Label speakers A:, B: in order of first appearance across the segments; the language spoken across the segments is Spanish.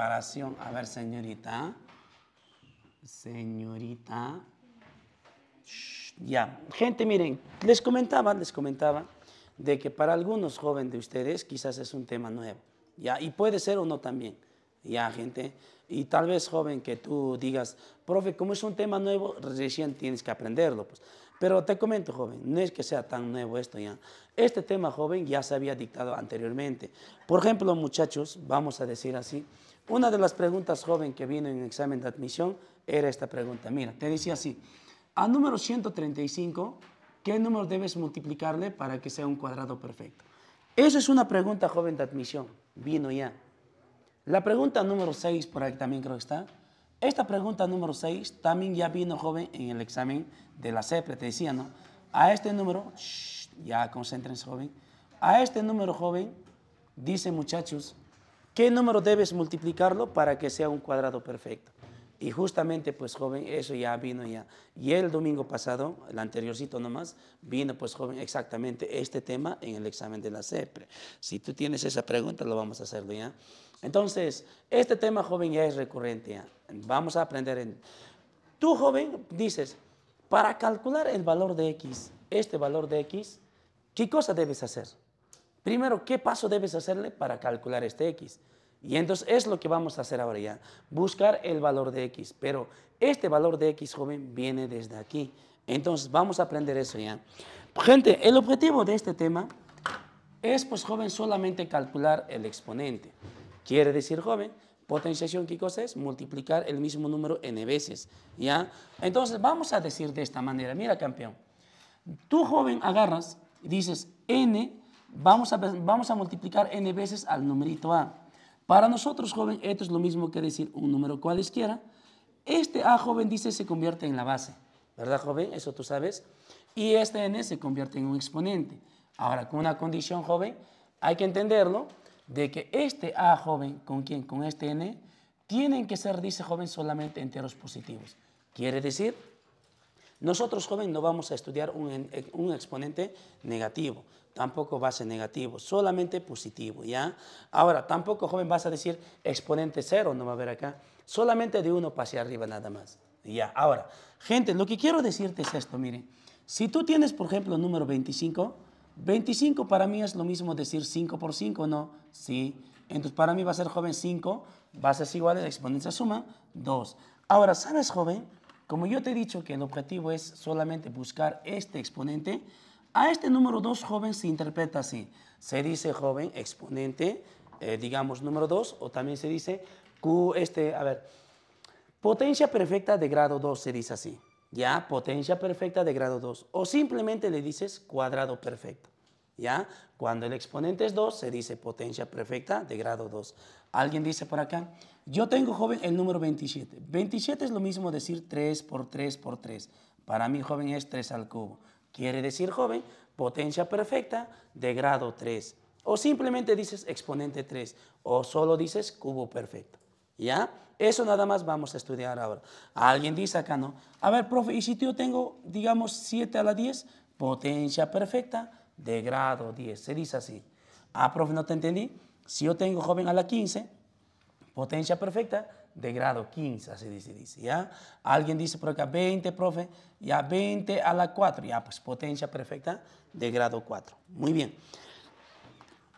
A: preparación. A ver, señorita. Señorita. ya. Gente, miren, les comentaba, les comentaba de que para algunos jóvenes de ustedes quizás es un tema nuevo. Ya, y puede ser o no también. Ya, gente. Y tal vez, joven, que tú digas, profe, como es un tema nuevo, recién tienes que aprenderlo. Pues. Pero te comento, joven, no es que sea tan nuevo esto ya. Este tema, joven, ya se había dictado anteriormente. Por ejemplo, muchachos, vamos a decir así, una de las preguntas joven que vino en el examen de admisión era esta pregunta. Mira, te decía así, al número 135, ¿qué número debes multiplicarle para que sea un cuadrado perfecto? Eso es una pregunta joven de admisión, vino ya. La pregunta número 6, por ahí también creo que está. Esta pregunta número 6 también ya vino joven en el examen de la CEPRE, te decía, ¿no? A este número, ya concéntrense joven, a este número joven, dice muchachos, ¿Qué número debes multiplicarlo para que sea un cuadrado perfecto? Y justamente, pues joven, eso ya vino ya. Y el domingo pasado, el anteriorcito nomás, vino pues joven exactamente este tema en el examen de la CEPRE. Si tú tienes esa pregunta, lo vamos a hacer ya. Entonces, este tema joven ya es recurrente Vamos a aprender en... Tú joven dices, para calcular el valor de X, este valor de X, ¿qué cosa debes hacer? Primero, ¿qué paso debes hacerle para calcular este x? Y entonces es lo que vamos a hacer ahora ya, buscar el valor de x. Pero este valor de x, joven, viene desde aquí. Entonces vamos a aprender eso ya. Gente, el objetivo de este tema es, pues, joven, solamente calcular el exponente. Quiere decir, joven, potenciación, ¿qué cosa es? Multiplicar el mismo número n veces, ¿ya? Entonces vamos a decir de esta manera, mira, campeón. Tú, joven, agarras y dices n Vamos a, vamos a multiplicar n veces al numerito a. Para nosotros, joven, esto es lo mismo que decir un número cualesquiera. Este a, joven, dice, se convierte en la base. ¿Verdad, joven? Eso tú sabes. Y este n se convierte en un exponente. Ahora, con una condición, joven, hay que entenderlo, de que este a, joven, ¿con quién? Con este n, tienen que ser, dice joven, solamente enteros positivos. Quiere decir nosotros, joven, no vamos a estudiar eh, un, exponente negativo, tampoco va a ser negativo, solamente positivo, ¿ya? Ahora, tampoco, joven, vas a decir exponente cero, no va a haber acá, solamente de uno hacia arriba nada más, ¿ya? Ahora, gente, lo que quiero decirte es esto, miren, si tú tienes, por ejemplo, el número 25, 25 para mí es lo mismo decir 5 por 5, ¿no? Sí. Entonces, para mí va a ser joven 5, va a ser igual a la exponencia suma 2. Ahora, ¿sabes, joven? Como yo te he dicho que el objetivo es solamente buscar este exponente, a este número 2 joven se interpreta así. Se dice joven exponente, eh, digamos número 2, o también se dice Q, este, a ver, potencia perfecta de grado 2 se dice así. Ya, potencia perfecta de grado 2. O simplemente le dices cuadrado perfecto. ¿ya? Cuando el exponente es 2, se dice potencia perfecta de grado 2. Alguien dice por acá, yo tengo, joven, el número 27. 27 es lo mismo decir 3 por 3 por 3. Para mí, joven, es 3 al cubo. Quiere decir, joven, potencia perfecta de grado 3. O simplemente dices exponente 3, o solo dices cubo perfecto. ¿Ya? Eso nada más vamos a estudiar ahora. Alguien dice acá, ¿no? A ver, profe, ¿y si yo tengo, digamos, 7 a la 10? Potencia perfecta de grado 10. Se dice así. Ah, profe, no te entendí. Si yo tengo joven a la 15, potencia perfecta de grado 15, así dice, dice, ¿ya? Alguien dice por 20, profe, ya 20 a la 4, ya, pues potencia perfecta de grado 4. Muy bien.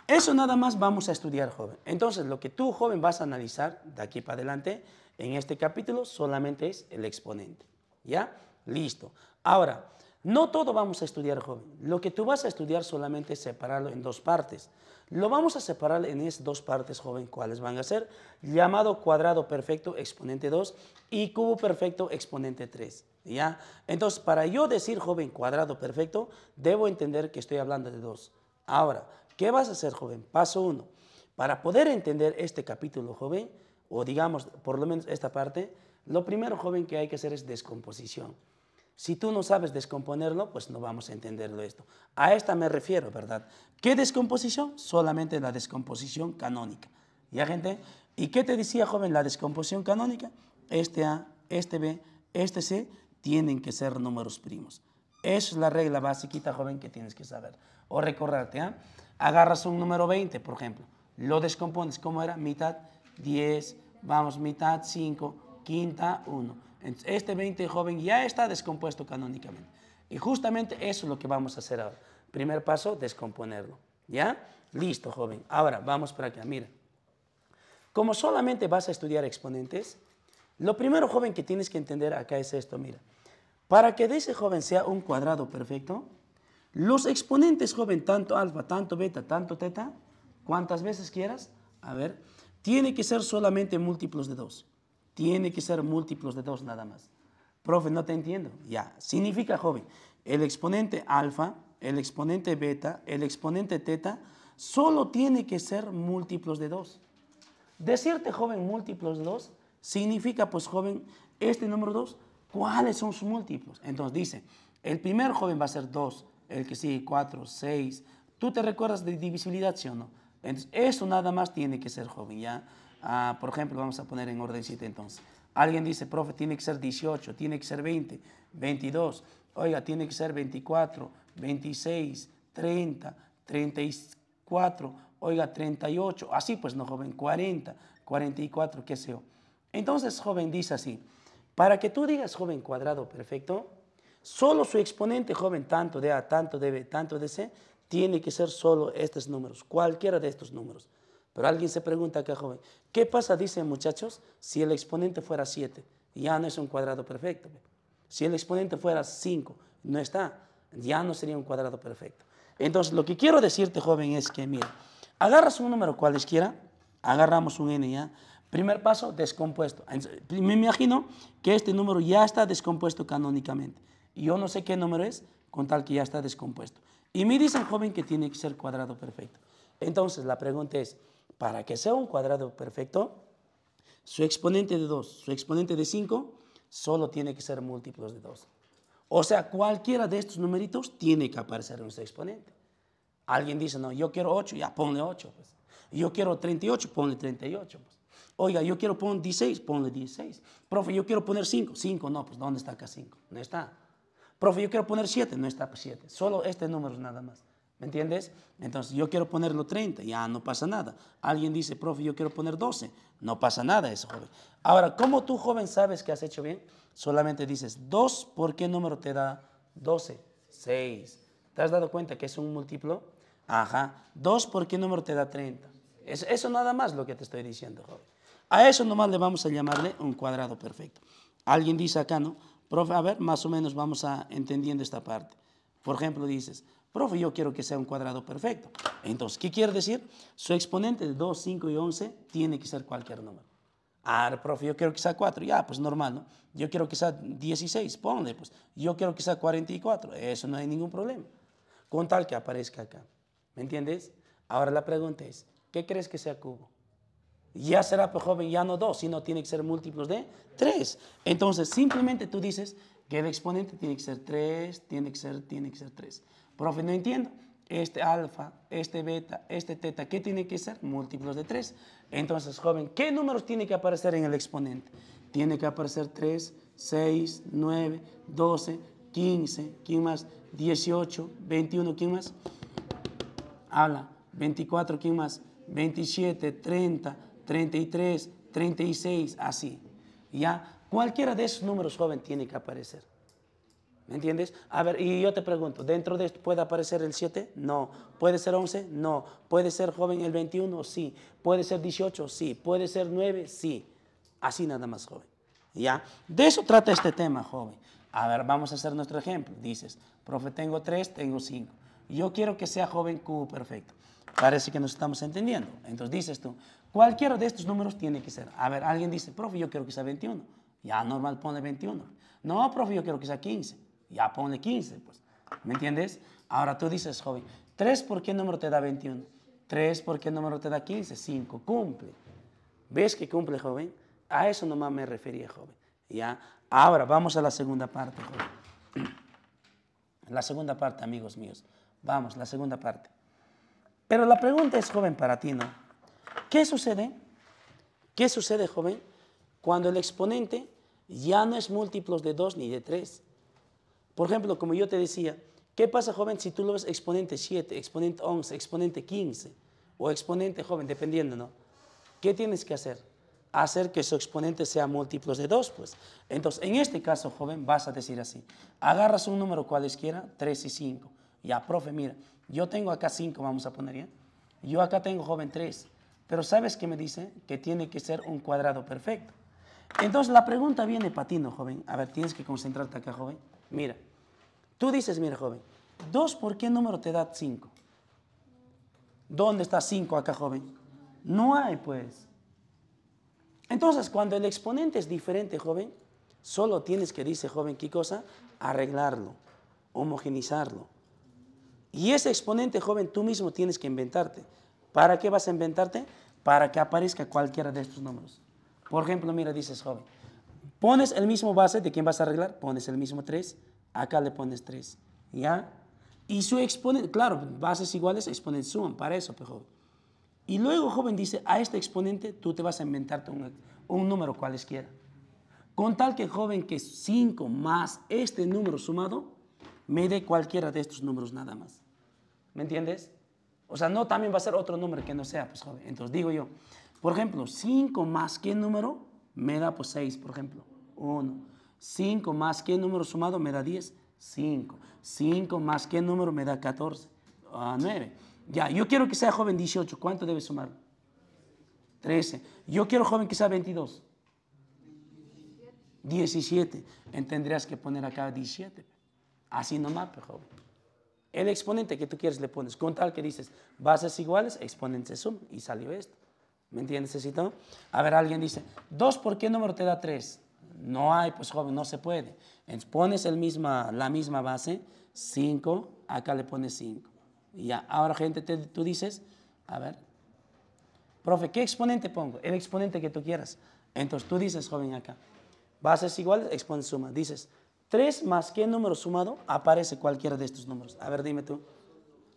A: Eso nada más vamos a estudiar, joven. Entonces, lo que tú, joven, vas a analizar de aquí para adelante en este capítulo solamente es el exponente, ¿ya? Listo. Ahora, no todo vamos a estudiar, joven. Lo que tú vas a estudiar solamente es separarlo en dos partes. Lo vamos a separar en esas dos partes, joven, cuáles van a ser, llamado cuadrado perfecto exponente 2 y cubo perfecto exponente 3. ¿Ya? Entonces, para yo decir, joven, cuadrado perfecto, debo entender que estoy hablando de dos. Ahora, ¿qué vas a hacer, joven? Paso 1. Para poder entender este capítulo, joven, o digamos, por lo menos esta parte, lo primero, joven, que hay que hacer es descomposición. Si tú no sabes descomponerlo, pues no vamos a entenderlo esto. A esta me refiero, ¿verdad? ¿Qué descomposición? Solamente la descomposición canónica. ¿Ya, gente? ¿Y qué te decía, joven, la descomposición canónica? Este A, este B, este C tienen que ser números primos. Esa es la regla básica, joven, que tienes que saber. O recordarte, ¿eh? agarras un número 20, por ejemplo, lo descompones, ¿cómo era? Mitad 10, vamos, mitad 5, quinta 1 este 20 joven ya está descompuesto canónicamente. Y justamente eso es lo que vamos a hacer ahora. Primer paso, descomponerlo. ¿Ya? Listo, joven. Ahora, vamos para acá. Ah, mira. Como solamente vas a estudiar exponentes, lo primero, joven, que tienes que entender acá es esto. Mira. Para que de ese joven sea un cuadrado perfecto, los exponentes, joven, tanto alfa, tanto beta, tanto teta, cuantas veces quieras, a ver, tiene que ser solamente múltiplos de 2. Tiene que ser múltiplos de 2 nada más. Profe, no te entiendo. Ya, significa joven. El exponente alfa, el exponente beta, el exponente teta, solo tiene que ser múltiplos de 2. Decirte joven múltiplos de 2 significa pues joven este número 2, ¿cuáles son sus múltiplos? Entonces dice, el primer joven va a ser 2, el que sigue 4, 6. ¿Tú te recuerdas de divisibilidad, sí o no? Entonces eso nada más tiene que ser joven, ¿ya? Ah, por ejemplo, vamos a poner en orden 7 entonces. Alguien dice, profe, tiene que ser 18, tiene que ser 20, 22, oiga, tiene que ser 24, 26, 30, 34, oiga, 38, así pues, no, joven, 40, 44, qué sé yo. Entonces, joven, dice así, para que tú digas, joven, cuadrado perfecto, solo su exponente, joven, tanto de A, tanto de B, tanto de C, tiene que ser solo estos números, cualquiera de estos números. Pero alguien se pregunta acá, joven, ¿qué pasa, dicen muchachos, si el exponente fuera 7? Ya no es un cuadrado perfecto. Si el exponente fuera 5, no está, ya no sería un cuadrado perfecto. Entonces, lo que quiero decirte, joven, es que, mira, agarras un número cualesquiera, agarramos un n ya, primer paso, descompuesto. Me imagino que este número ya está descompuesto canónicamente. Yo no sé qué número es, con tal que ya está descompuesto. Y me dicen, joven, que tiene que ser cuadrado perfecto. Entonces, la pregunta es, para que sea un cuadrado perfecto, su exponente de 2, su exponente de 5, solo tiene que ser múltiplos de 2. O sea, cualquiera de estos numeritos tiene que aparecer en su exponente. Alguien dice, no, yo quiero 8, ya ponle 8. Pues. Yo quiero 38, ponle 38. Pues. Oiga, yo quiero poner 16, ponle 16. Profe, yo quiero poner 5. 5, no, pues ¿dónde está acá 5? No está. Profe, yo quiero poner 7, no está 7. Solo este número nada más. ¿Me entiendes? Entonces, yo quiero ponerlo 30, ya no pasa nada. Alguien dice, profe, yo quiero poner 12, no pasa nada eso, joven. Ahora, ¿cómo tú, joven, sabes que has hecho bien? Solamente dices 2, ¿por qué número te da 12? 6. ¿Te has dado cuenta que es un múltiplo? Ajá. 2, ¿por qué número te da 30? Eso, eso nada más lo que te estoy diciendo, joven. A eso nomás le vamos a llamarle un cuadrado perfecto. Alguien dice acá, ¿no? Profe, a ver, más o menos vamos a entendiendo esta parte. Por ejemplo, dices, Profe, yo quiero que sea un cuadrado perfecto. Entonces, ¿qué quiere decir? Su exponente de 2, 5 y 11 tiene que ser cualquier número. Ah, profe, yo quiero que sea 4. Ya, pues normal, ¿no? Yo quiero que sea 16, ponle, pues. Yo quiero que sea 44. Eso no hay ningún problema. Con tal que aparezca acá. ¿Me entiendes? Ahora la pregunta es, ¿qué crees que sea cubo? Ya será, pues, joven, ya no 2, sino tiene que ser múltiplos de 3. Entonces, simplemente tú dices que el exponente tiene que ser 3, tiene que ser, tiene que ser 3. Profe, no entiendo. Este alfa, este beta, este teta, ¿qué tiene que ser? Múltiplos de 3. Entonces, joven, ¿qué números tiene que aparecer en el exponente? Tiene que aparecer 3, 6, 9, 12, 15, ¿quién más? 18, 21, ¿quién más? Habla, 24, ¿quién más? 27, 30, 33, 36, así. Ya, cualquiera de esos números, joven, tiene que aparecer. ¿Me entiendes? A ver, y yo te pregunto, ¿dentro de esto puede aparecer el 7? No. ¿Puede ser 11? No. ¿Puede ser joven el 21? Sí. ¿Puede ser 18? Sí. ¿Puede ser 9? Sí. Así nada más, joven. ¿Ya? De eso trata este tema, joven. A ver, vamos a hacer nuestro ejemplo. Dices, profe, tengo 3, tengo 5. Yo quiero que sea joven Q perfecto. Parece que nos estamos entendiendo. Entonces dices tú, cualquiera de estos números tiene que ser. A ver, alguien dice, profe, yo quiero que sea 21. Ya, normal, pone 21. No, profe, yo quiero que sea 15 ya pone 15, pues. ¿Me entiendes? Ahora tú dices, joven, 3 por qué número te da 21, 3 por qué número te da 15, 5, cumple. ¿Ves que cumple, joven? A eso nomás me refería, joven. Ya, ahora vamos a la segunda parte, joven. La segunda parte, amigos míos. Vamos, la segunda parte. Pero la pregunta es, joven, para ti, ¿no? ¿Qué sucede? ¿Qué sucede, joven, cuando el exponente ya no es múltiplos de 2 ni de 3? Por ejemplo, como yo te decía, ¿qué pasa, joven, si tú lo ves exponente 7, exponente 11, exponente 15 o exponente joven, dependiendo, ¿no? ¿Qué tienes que hacer? Hacer que su exponente sea múltiplos de 2, pues. Entonces, en este caso, joven, vas a decir así. Agarras un número cualesquiera, 3 y 5. Ya, profe, mira, yo tengo acá 5, vamos a poner, ¿ya? Yo acá tengo, joven, 3. Pero ¿sabes qué me dice? Que tiene que ser un cuadrado perfecto. Entonces, la pregunta viene patino, joven. A ver, tienes que concentrarte acá, joven. Mira, tú dices, mira, joven, ¿dos por qué número te da cinco? ¿Dónde está cinco acá, joven? No hay, pues. Entonces, cuando el exponente es diferente, joven, solo tienes que, dice joven, ¿qué cosa? Arreglarlo, homogenizarlo. Y ese exponente, joven, tú mismo tienes que inventarte. ¿Para qué vas a inventarte? Para que aparezca cualquiera de estos números. Por ejemplo, mira, dices, joven, Pones el mismo base, ¿de quién vas a arreglar? Pones el mismo 3, acá le pones 3, ¿ya? Y su exponente, claro, bases iguales, exponentes suman, para eso, pero... Y luego, joven, dice, a este exponente tú te vas a inventarte un, un número cualesquiera. Con tal que, joven, que 5 más este número sumado me dé cualquiera de estos números nada más. ¿Me entiendes? O sea, no también va a ser otro número que no sea, pues, joven. Entonces digo yo, por ejemplo, 5 más qué número me da, pues 6, por ejemplo. 1. 5 más qué número sumado me da 10? 5. 5 más qué número me da 14? 9. Ah, ya, yo quiero que sea joven 18. ¿Cuánto debe sumar? 13. Yo quiero joven que sea 22. 17. Tendrías que poner acá 17. Así nomás, pero joven. El exponente que tú quieres le pones. Con tal que dices bases iguales, exponentes suman. Y salió esto. ¿Me entiendes, A ver, alguien dice, 2 por qué número te da 3? No hay, pues joven, no se puede. pones el misma, la misma base, 5, acá le pones 5. Y ya, ahora gente, tú dices, a ver, profe, ¿qué exponente pongo? El exponente que tú quieras. Entonces tú dices, joven, acá, bases iguales, exponente suma. Dices, 3 más qué número sumado aparece cualquiera de estos números. A ver, dime tú.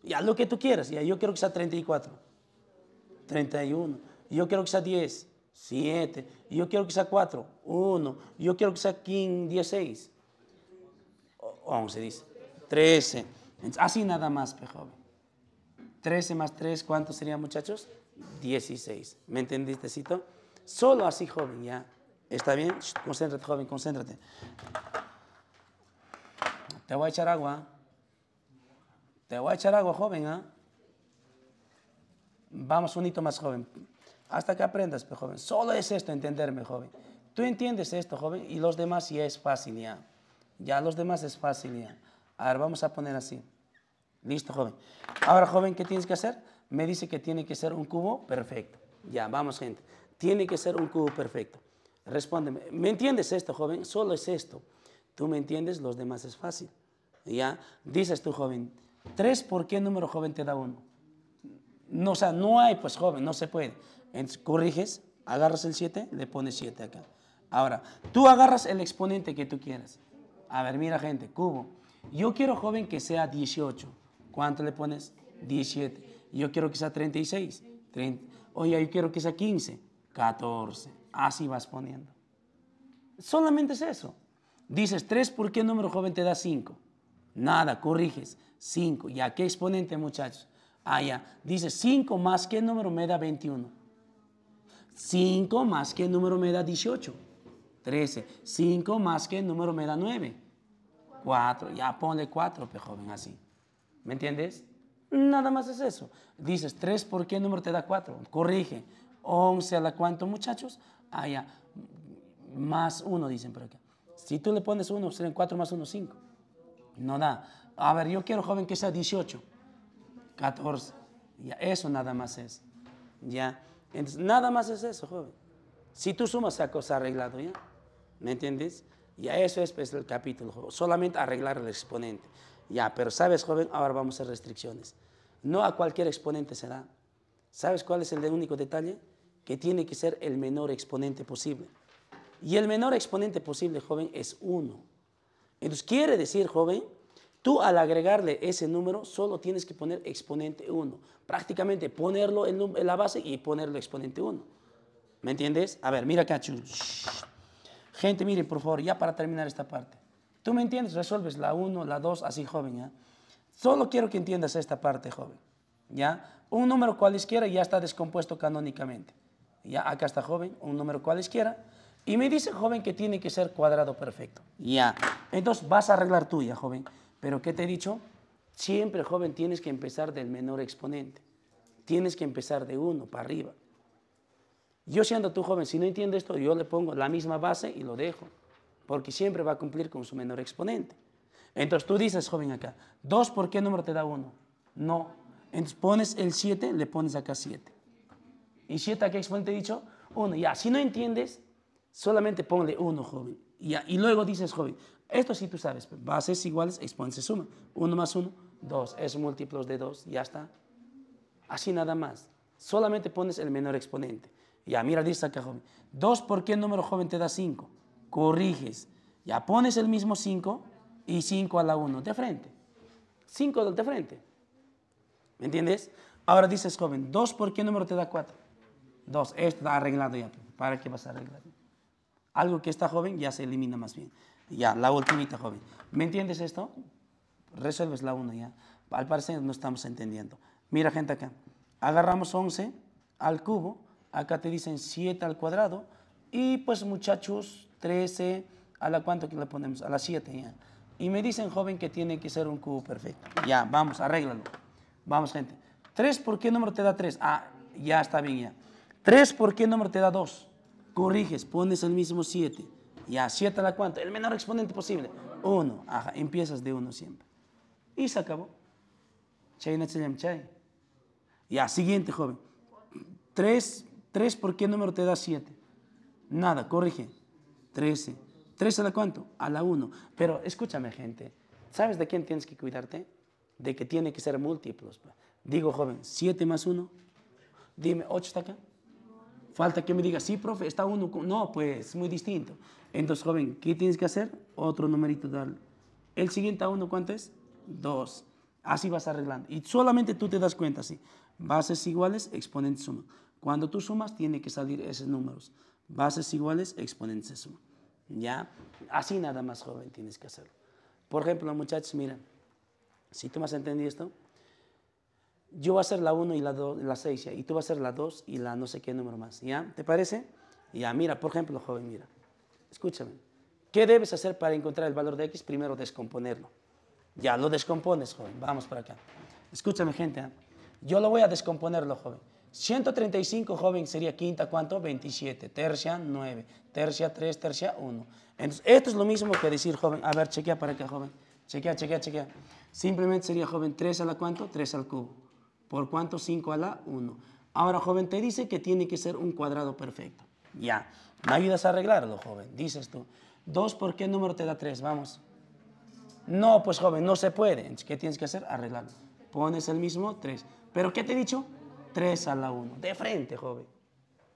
A: Ya, lo que tú quieras. Ya, yo quiero que sea 34, 31. Yo quiero que sea 10 siete, yo quiero que sea cuatro, uno, yo quiero que sea 16. dieciséis, once, dice, 13. así nada más, joven. 13 más tres, ¿cuánto serían, muchachos? 16. ¿me entendiste, Solo así, joven, ya, ¿está bien? concéntrate, joven, concéntrate. Te voy a echar agua, te voy a echar agua, joven, ¿ah? Vamos un hito más, joven. Hasta que aprendas, joven. Solo es esto entenderme, joven. Tú entiendes esto, joven, y los demás ya es fácil ya. Ya los demás es fácil ya. Ahora vamos a poner así. Listo, joven. Ahora, joven, ¿qué tienes que hacer? Me dice que tiene que ser un cubo perfecto. Ya, vamos, gente. Tiene que ser un cubo perfecto. Respóndeme. ¿Me entiendes esto, joven? Solo es esto. Tú me entiendes, los demás es fácil. Ya, dices tú, joven. Tres, ¿por qué número joven te da uno? No, o sea, no hay, pues, joven, no se puede. Entonces corriges, agarras el 7, le pones 7 acá. Ahora, tú agarras el exponente que tú quieras. A ver, mira gente, cubo. Yo quiero joven que sea 18. ¿Cuánto le pones? 17. Yo quiero que sea 36. 30. Oye, yo quiero que sea 15. 14. Así vas poniendo. Solamente es eso. Dices 3, ¿por qué número joven te da 5? Nada, corriges. 5. ¿Y a qué exponente, muchachos? Ah, ya. Dices 5 más qué número me da 21. 5 más qué número me da 18. 13. 5 más qué número me da 9. 4. Ya ponle 4, joven, así. ¿Me entiendes? Nada más es eso. Dices 3, ¿por qué número te da 4? Corrige. 11 a la cuánto, muchachos? Ah, ya. Más 1, dicen por acá. Si tú le pones 1, serán 4 más 1, 5. No da. A ver, yo quiero, joven, que sea 18. 14. Ya, eso nada más es. Ya. Entonces, nada más es eso, joven. Si tú sumas esa cosa arreglado, ¿ya? ¿Me entiendes? a eso es pues, el capítulo, joven. Solamente arreglar el exponente. Ya, pero sabes, joven, ahora vamos a restricciones. No a cualquier exponente se da. ¿Sabes cuál es el único detalle? Que tiene que ser el menor exponente posible. Y el menor exponente posible, joven, es uno. Entonces quiere decir, joven, Tú al agregarle ese número solo tienes que poner exponente 1. Prácticamente ponerlo en, la base y ponerlo exponente 1. ¿Me entiendes? A ver, mira acá. Gente, miren, por favor, ya para terminar esta parte. ¿Tú me entiendes? Resuelves la 1, la 2, así, joven, Solo quiero que entiendas esta parte, joven. ¿Ya? Un número cualesquiera ya está descompuesto canónicamente. Ya, acá está, joven, un número cualesquiera. Y me dice, joven, que tiene que ser cuadrado perfecto. Ya. Entonces, vas a arreglar tuya, ya, joven. Pero ¿qué te he dicho? Siempre, joven, tienes que empezar del menor exponente. Tienes que empezar de uno para arriba. Yo siendo tu joven, si no entiende esto, yo le pongo la misma base y lo dejo. Porque siempre va a cumplir con su menor exponente. Entonces tú dices, joven, acá, ¿dos ¿por qué número te da uno? No. Entonces pones el 7, le pones acá 7. ¿Y siete a qué exponente he dicho? Uno. Ya, si no entiendes, solamente ponle uno, joven. Y luego dices, joven, esto sí tú sabes, bases iguales, exponentes suma. suman. 1 más uno, dos, es múltiplos de dos, ya está. Así nada más. Solamente pones el menor exponente. Ya, mira, dice acá, joven. 2 por qué número joven te da cinco? Corriges. Ya pones el mismo cinco y 5 a la uno, de frente. 5 de frente. ¿Me entiendes? Ahora dices, joven, dos, por qué número te da cuatro? Dos, esto está arreglado ya. ¿Para qué vas a arreglar? Algo que está joven ya se elimina más bien. Ya, la ultimita, joven. ¿Me entiendes esto? Resuelves la 1 ya. Al parecer no estamos entendiendo. Mira, gente, acá. Agarramos 11 al cubo. Acá te dicen 7 al cuadrado. Y pues, muchachos, 13 a la cuánto que le ponemos? A la 7 ya. Y me dicen, joven, que tiene que ser un cubo perfecto. Ya, vamos, arréglalo. Vamos, gente. 3, ¿por qué número te da 3? Ah, ya está bien ya. 3, ¿por qué número te da 2? Corriges, pones el mismo 7. Ya, siete a la cuánto? el menor exponente posible. Uno, ajá, empiezas de uno siempre. Y se acabó. Chay chay. Ya, siguiente joven. Tres, tres, ¿por qué número te da siete? Nada, corrige. 13. ¿Tres a la cuánto? A la uno. Pero escúchame, gente. ¿Sabes de quién tienes que cuidarte? De que tiene que ser múltiplos. Digo, joven, siete más uno. Dime, ocho está acá. Falta que me diga, sí, profe, está uno. No, pues, muy distinto. Entonces, joven, ¿qué tienes que hacer? Otro numerito. Dale. El siguiente a uno, ¿cuánto es? Dos. Así vas arreglando. Y solamente tú te das cuenta, ¿sí? Bases iguales, exponentes suma. Cuando tú sumas, tiene que salir esos números. Bases iguales, exponentes suma. ¿Ya? Así nada más, joven, tienes que hacerlo. Por ejemplo, muchachos, mira, si tú me has entendido esto, yo voy a hacer la 1 y la 2, la 6, y tú vas a hacer la 2 y la no sé qué número más, ¿ya? ¿Te parece? Ya, mira, por ejemplo, joven, mira. Escúchame. ¿Qué debes hacer para encontrar el valor de X? Primero descomponerlo. Ya lo descompones, joven. Vamos para acá. Escúchame, gente. ¿ah? Yo lo voy a descomponerlo, joven. 135, joven, sería quinta, ¿cuánto? 27, tercia, 9, tercia, 3, tercia, 1. Entonces, esto es lo mismo que decir, joven, a ver, chequea para acá, joven. Chequea, chequea, chequea. Simplemente sería, joven, 3 a la cuánto? 3 al cubo. ¿Por cuánto? 5 a la 1. Ahora, joven, te dice que tiene que ser un cuadrado perfecto. Ya. ¿Me ayudas a arreglarlo, joven? Dices tú. Dos, ¿por qué número te da tres? Vamos. No, pues joven, no se puede. ¿Qué tienes que hacer? Arreglarlo. Pones el mismo tres. ¿Pero qué te he dicho? Tres a la uno. De frente, joven.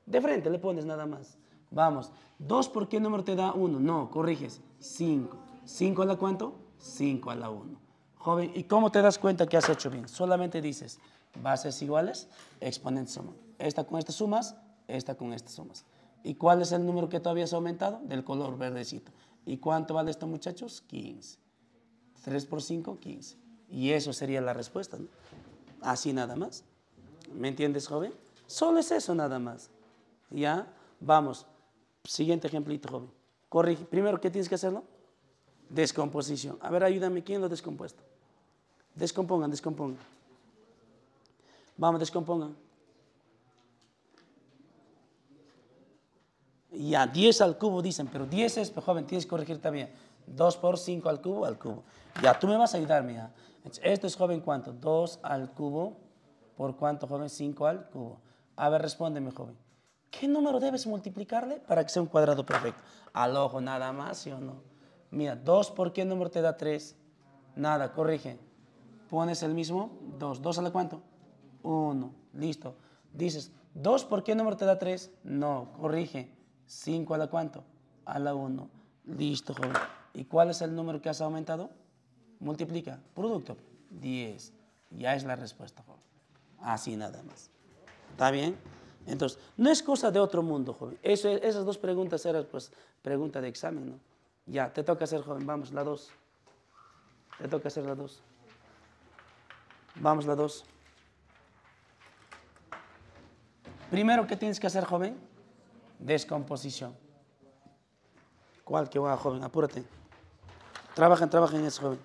A: De frente le pones nada más. Vamos. Dos, ¿por qué número te da uno? No, corriges. Cinco. ¿Cinco a la cuánto? Cinco a la uno. Joven, ¿y cómo te das cuenta que has hecho bien? Solamente dices bases iguales, exponentes suman. Esta con estas sumas, esta con estas sumas. ¿Y cuál es el número que todavía se ha aumentado? Del color verdecito. ¿Y cuánto vale esto, muchachos? 15. 3 por 5, 15. Y eso sería la respuesta, Así nada más. ¿Me entiendes, joven? Solo es eso nada más. ¿Ya? Vamos. Siguiente ejemplito, joven. Corrige. Primero, ¿qué tienes que hacerlo? Descomposición. A ver, ayúdame. ¿Quién lo ha descompuesto? Descompongan, descompongan. Vamos, descompongan. y a 10 al cubo dicen, pero 10 es, joven, tienes que corregir también. 2 por 5 al cubo, al cubo. Ya, tú me vas a ayudar, mira. Esto es, joven, ¿cuánto? 2 al cubo, ¿por cuánto, joven? 5 al cubo. A ver, respóndeme, joven. ¿Qué número debes multiplicarle para que sea un cuadrado perfecto? Al ojo, nada más, ¿sí o no? Mira, 2 por qué número te da 3? Nada, corrige. Pones el mismo 2. ¿2 sale cuánto? 1. Listo. Dices, ¿2 por qué número te da 3? No, corrige. 5 a la cuánto? A la 1. Listo, joven. ¿Y cuál es el número que has aumentado? Multiplica. Producto. 10. Ya es la respuesta, joven. Así nada más. ¿Está bien? Entonces, no es cosa de otro mundo, joven. esas dos preguntas eran, pues, pregunta de examen, ¿no? Ya, te toca hacer, joven. Vamos, la 2. Te toca hacer la 2. Vamos, la 2. Primero, ¿qué tienes que hacer, joven? descomposición. ¿Cuál? Que va, joven, apúrate. Trabajen, trabajen en eso, joven.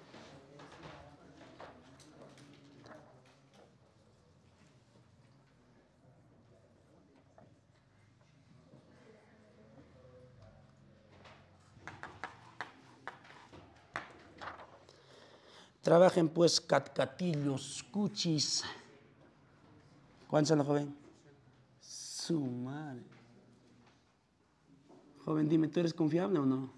A: Trabajen pues catcatillos, cuchis. ¿Cuántos son los joven? Su madre. Joven, dime, ¿tú eres confiable o no?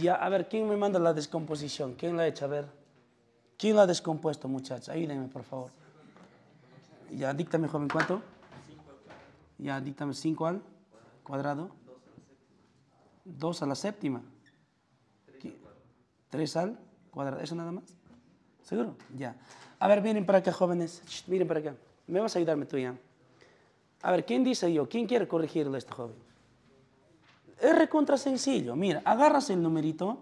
A: Ya, a ver, ¿quién me manda la descomposición? ¿Quién la ha hecho? A ver. ¿Quién la ha descompuesto, muchachos? Ayúdenme, por favor. Ya, díctame, joven, ¿cuánto? Ya, díctame 5 al cuadrado. 2 a la séptima. 3 al cuadrado. ¿Eso nada más? ¿Seguro? Ya. A ver, miren para acá, jóvenes. miren para acá. Me vas a ayudarme tú ya. A ver, ¿quién dice yo? ¿Quién quiere corregirlo, a este joven? Es contra sencillo. Mira, agarras el numerito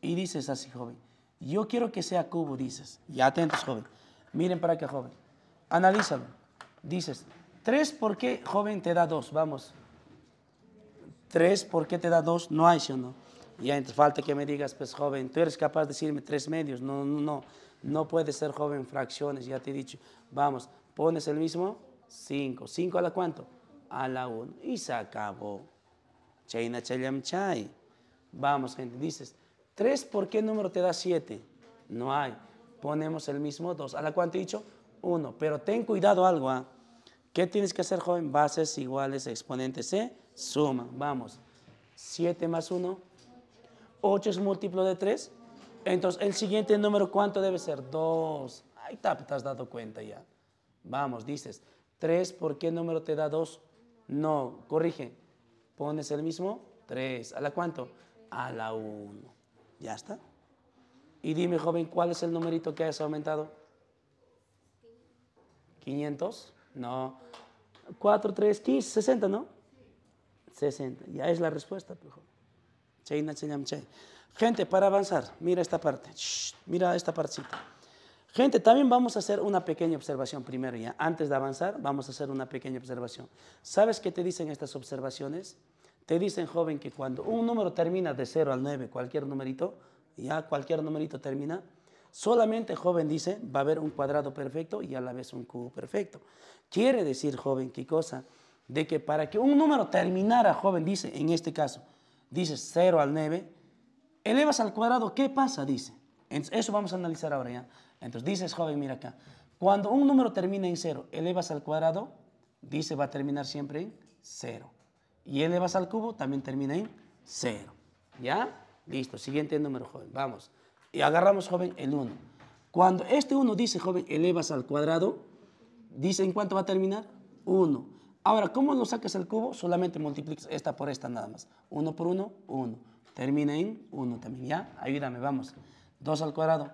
A: y dices así, joven. Yo quiero que sea cubo, dices. Ya atentos, joven. Miren para qué, joven. Analízalo. Dices, tres, por qué, joven, te da dos? Vamos. tres, por qué te da dos? No hay, ¿sí no? Ya falta que me digas, pues, joven, tú eres capaz de decirme tres medios. No, no, no. No puede ser, joven, fracciones. Ya te he dicho. Vamos, pones el mismo cinco, ¿cinco a la cuánto? A la uno, Y se acabó. Chaina Chayam Chai. Vamos, gente, dices, 3, ¿por qué número te da 7? No hay. Ponemos el mismo 2. ¿A la cuánto he dicho? 1. Pero ten cuidado algo. ¿eh? ¿Qué tienes que hacer, joven? Bases iguales, exponentes se ¿eh? suman. Vamos. 7 más 1. 8 es múltiplo de 3. Entonces, el siguiente número, ¿cuánto debe ser? 2. Ahí está, te has dado cuenta ya. Vamos, dices, 3, ¿por qué número te da 2? No, corrige pones el mismo 3. ¿A la cuánto? A la 1. ¿Ya está? Y dime, joven, ¿cuál es el numerito que has aumentado? 500. No. 4, 3, 15, 60, ¿no? 60. Ya es la respuesta, pues, Gente, para avanzar, mira esta parte. mira esta partecita. Gente, también vamos a hacer una pequeña observación primero ya. Antes de avanzar, vamos a hacer una pequeña observación. ¿Sabes qué te dicen estas observaciones? Te dicen, joven, que cuando un número termina de 0 al 9, cualquier numerito, ya cualquier numerito termina, solamente, joven, dice, va a haber un cuadrado perfecto y a la vez un cubo perfecto. Quiere decir, joven, qué cosa, de que para que un número terminara, joven, dice, en este caso, dice 0 al 9, elevas al cuadrado, ¿qué pasa? Dice. eso vamos a analizar ahora ya. Entonces, dices, joven, mira acá. Cuando un número termina en 0, elevas al cuadrado, dice va a terminar siempre en 0 y elevas al cubo, también termina en 0. ¿Ya? Listo, siguiente número, joven. Vamos. Y agarramos, joven, el 1. Cuando este 1 dice, joven, elevas al cuadrado, dice en cuánto va a terminar? 1. Ahora, ¿cómo lo sacas al cubo? Solamente multiplicas esta por esta nada más. 1 por 1, 1. Termina en 1 también, ¿ya? Ayúdame, vamos. 2 al cuadrado,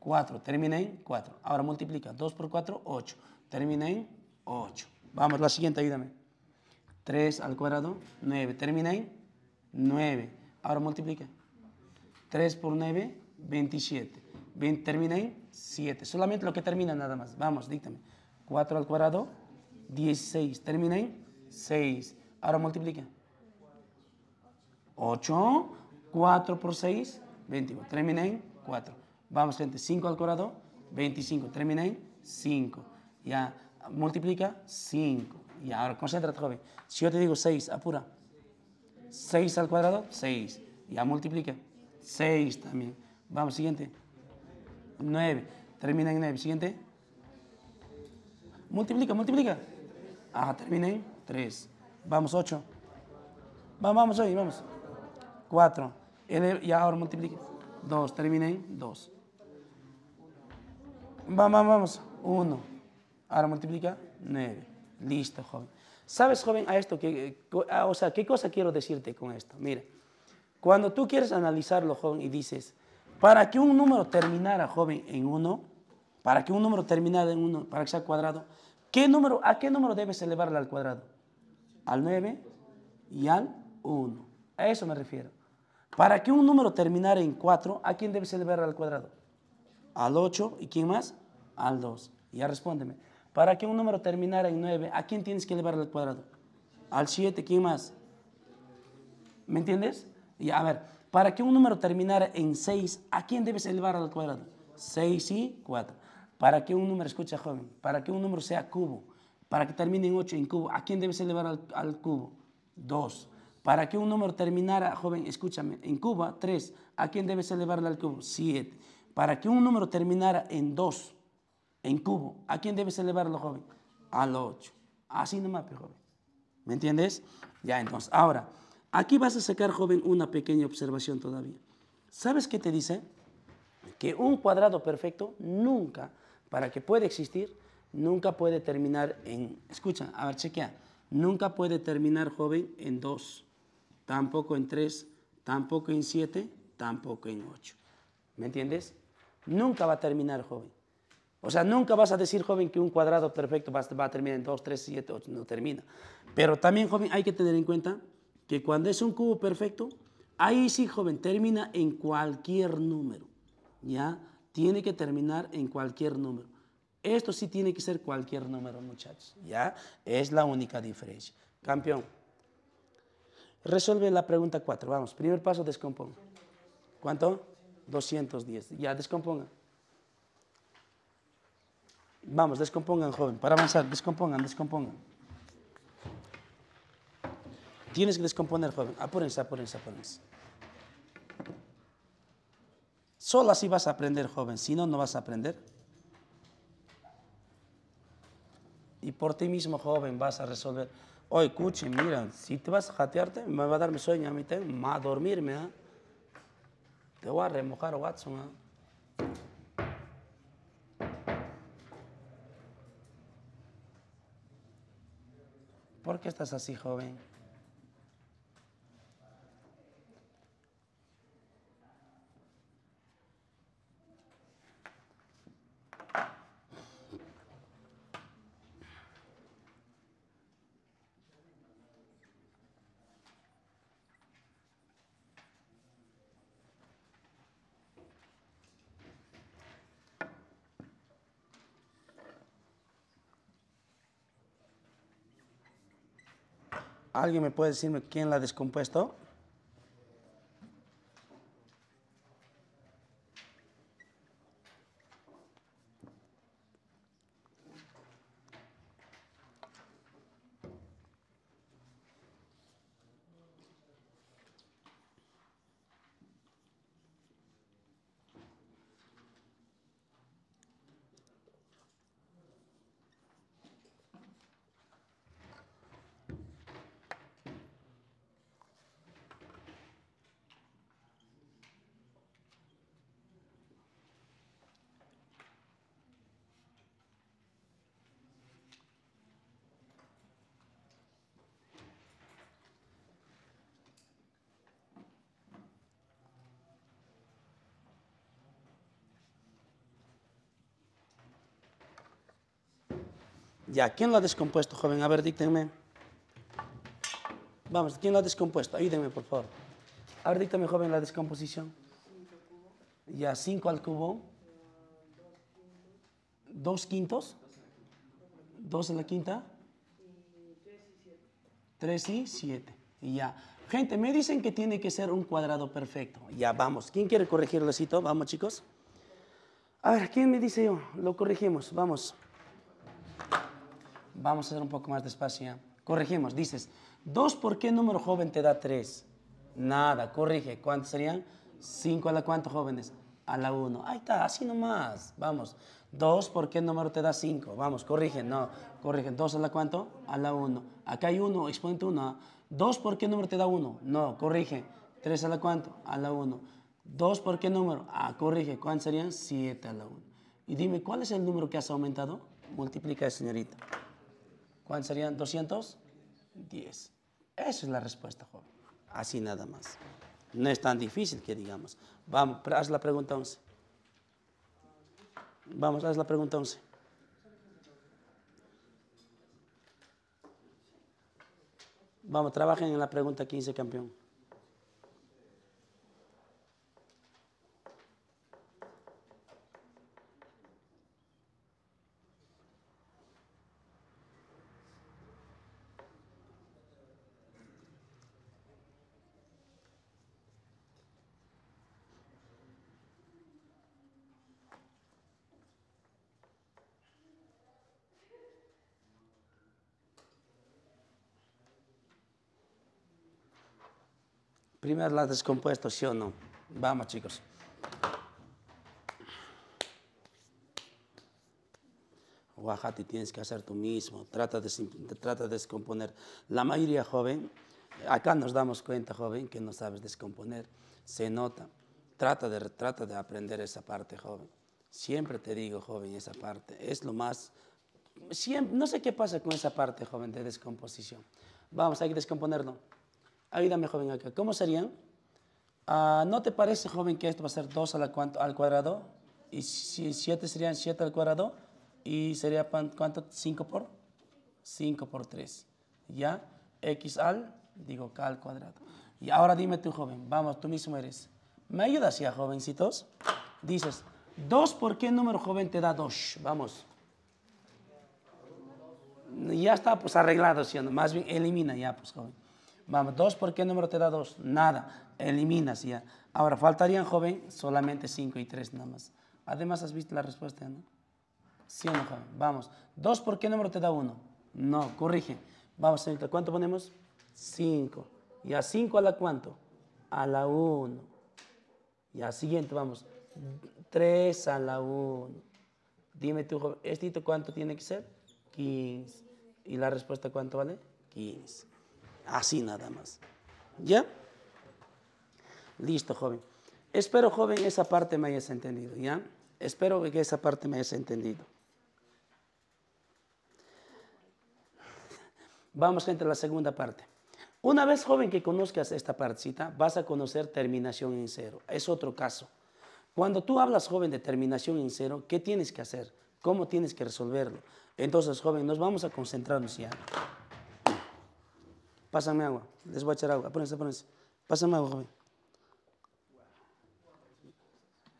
A: 4. Termina en 4. Ahora multiplica. 2 por 4, 8. Termina en 8. Vamos, la siguiente, ayúdame. 3 al cuadrado, 9. Termina en 9. Ahora multiplica. 3 por 9, 27. Termina en 7. Solamente lo que termina nada más. Vamos, díctame. 4 al cuadrado, 16. Terminé 6. Ahora multiplica. 8. 4 por 6, 21. en 4. Vamos, gente. 5 al cuadrado, 25. Termina en 5. Ya multiplica 5. Y ahora, concéntrate, joven. Si yo te digo 6, apura. 6 al cuadrado, 6. Ya multiplica. 6 también. Vamos, siguiente. 9. Termina en 9. Siguiente. Multiplica, multiplica. Ajá, ah, termina en 3. Vamos, 8. Vamos, vamos hoy, vamos. 4. Y ahora multiplica. 2. Termina en 2. Vamos, Vamos, vamos. 1. Ahora multiplica 9. Listo, joven. ¿Sabes, joven, a esto? Que, eh, o sea, ¿qué cosa quiero decirte con esto? Mira, cuando tú quieres analizarlo, joven, y dices, para que un número terminara, joven, en 1, para que un número terminara en 1, para que sea cuadrado, ¿qué número, ¿a qué número debes elevarle al cuadrado? Al 9 y al 1. A eso me refiero. Para que un número terminara en 4, ¿a quién debes elevar al cuadrado? Al 8 y ¿quién más? Al 2. Ya respóndeme. Para que un número terminara en 9, ¿a quién tienes que elevar al cuadrado? Al 7, ¿quién más? ¿Me entiendes? Y a ver, para que un número terminara en 6, ¿a quién debes elevar al cuadrado? 6 y 4. Para que un número, escucha joven, para que un número sea cubo, para que termine en 8 en cubo, ¿a quién debes elevar al, cubo? 2. Para que un número terminara, joven, escúchame, en cuba, 3. ¿A quién debes elevarle al cubo? 7. Para que un número terminara en 2, en cubo. ¿A quién debes elevarlo, joven? A lo ocho. Así nomás, joven. ¿Me entiendes? Ya, entonces, ahora, aquí vas a sacar, joven, una pequeña observación todavía. ¿Sabes qué te dice? Que un cuadrado perfecto nunca, para que pueda existir, nunca puede terminar en, escucha, a ver, chequea, nunca puede terminar, joven, en 2, tampoco en tres. tampoco en siete. tampoco en 8. ¿Me entiendes? Nunca va a terminar, joven. O sea, nunca vas a decir, joven, que un cuadrado perfecto va, a terminar en 2, 3, 7, 8, no termina. Pero también, joven, hay que tener en cuenta que cuando es un cubo perfecto, ahí sí, joven, termina en cualquier número. ¿Ya? Tiene que terminar en cualquier número. Esto sí tiene que ser cualquier número, muchachos. ¿Ya? Es la única diferencia. Campeón. Resuelve la pregunta 4. Vamos, primer paso, descomponga. ¿Cuánto? 210. Ya, descomponga. Vamos, descompongan, joven, para avanzar, descompongan, descompongan. Tienes que descomponer, joven. Apúrense, apúrense, apúrense. Solo así vas a aprender, joven. Si no, no vas a aprender. Y por ti mismo, joven, vas a resolver. Oye, cuchi, mira, si te vas a jatearte, me va a mi sueño a mí, me va a dormirme. ¿eh? Te voy a remojar, Watson. ¿eh? ¿por qué estás así, joven? ¿Alguien me puede decirme quién la descompuesto? Ya, ¿quién lo ha descompuesto, joven? A ver, díctenme. Vamos, ¿quién lo ha descompuesto? Ayúdenme, por favor. A ver, díctame, joven, la descomposición. Ya, 5 al cubo. ¿Dos quintos. ¿Dos en la quinta. Tres y siete. Y Ya. Gente, me dicen que tiene que ser un cuadrado perfecto. Ya, vamos. ¿Quién quiere corregirlo, Vamos, chicos. A ver, ¿quién me dice yo? Lo corregimos. Vamos. Vamos a hacer un poco más despacio. Corregimos. Dices, 2 por qué número joven te da 3. Nada, corrige. ¿Cuántos serían? 5 a la cuánto, jóvenes? A la 1. Ahí está, así nomás. Vamos. 2 por qué número te da 5. Vamos, corrige, No, corrige. 2 a la cuánto? A la 1. Acá hay 1, exponente 1. 2 por qué número te da 1. No, corrige. 3 a la cuánto? A la 1. 2 por qué número? Ah, corrige. ¿Cuántos serían? 7 a la 1. Y dime, ¿cuál es el número que has aumentado? Multiplica, señorita. ¿Cuántos serían? 210. Esa es la respuesta, joven. Así nada más. No es tan difícil que digamos. Vamos, haz la pregunta 11. Vamos, haz la pregunta 11. Vamos, trabajen en la pregunta 15, campeón. Primero las descompuesto, sí o no. Vamos, chicos. Guajati, tienes que hacer tú mismo. Trata de, trata de descomponer. La mayoría joven, acá nos damos cuenta, joven, que no sabes descomponer. Se nota. Trata de, trata de aprender esa parte, joven. Siempre te digo, joven, esa parte. Es lo más... no sé qué pasa con esa parte, joven, de descomposición. Vamos, hay que descomponerlo ayúdame joven acá. ¿Cómo serían? Ah, ¿No te parece joven que esto va a ser 2 al, al cuadrado? Y 7 serían 7 al cuadrado. Y sería ¿cuánto? 5 por 5 por 3. ¿Ya? X al, digo K al cuadrado. Y ahora dime tú joven, vamos, tú mismo eres. ¿Me ayudas ya jovencitos? Dices, 2 por qué número joven te da 2. Vamos ya está pues arreglado, siendo más bien elimina ya pues joven. Vamos, 2, ¿por qué número te da 2? Nada, eliminas ya. Ahora, faltarían, joven, solamente 5 y 3 nada más. Además, has visto la respuesta, ¿no? Sí no, Vamos. 2, ¿por qué número te da 1? No, corrige. Vamos, señorita, ¿cuánto ponemos? 5. ¿Y a 5 a la cuánto? A la 1. Y a siguiente, vamos. 3 a la 1. Dime tú, joven, ¿este cuánto tiene que ser? 15. ¿Y la respuesta cuánto vale? 15. Así nada más. ¿Ya? Listo, joven. Espero, joven, esa parte me hayas entendido, ¿ya? Espero que esa parte me hayas entendido. Vamos, entrar a la segunda parte. Una vez, joven, que conozcas esta partecita, vas a conocer terminación en cero. Es otro caso. Cuando tú hablas, joven, de terminación en cero, ¿qué tienes que hacer? ¿Cómo tienes que resolverlo? Entonces, joven, nos vamos a concentrarnos ya. Pásame agua. Les voy a echar agua. Apúrense, apúrense. Pásame agua, joven.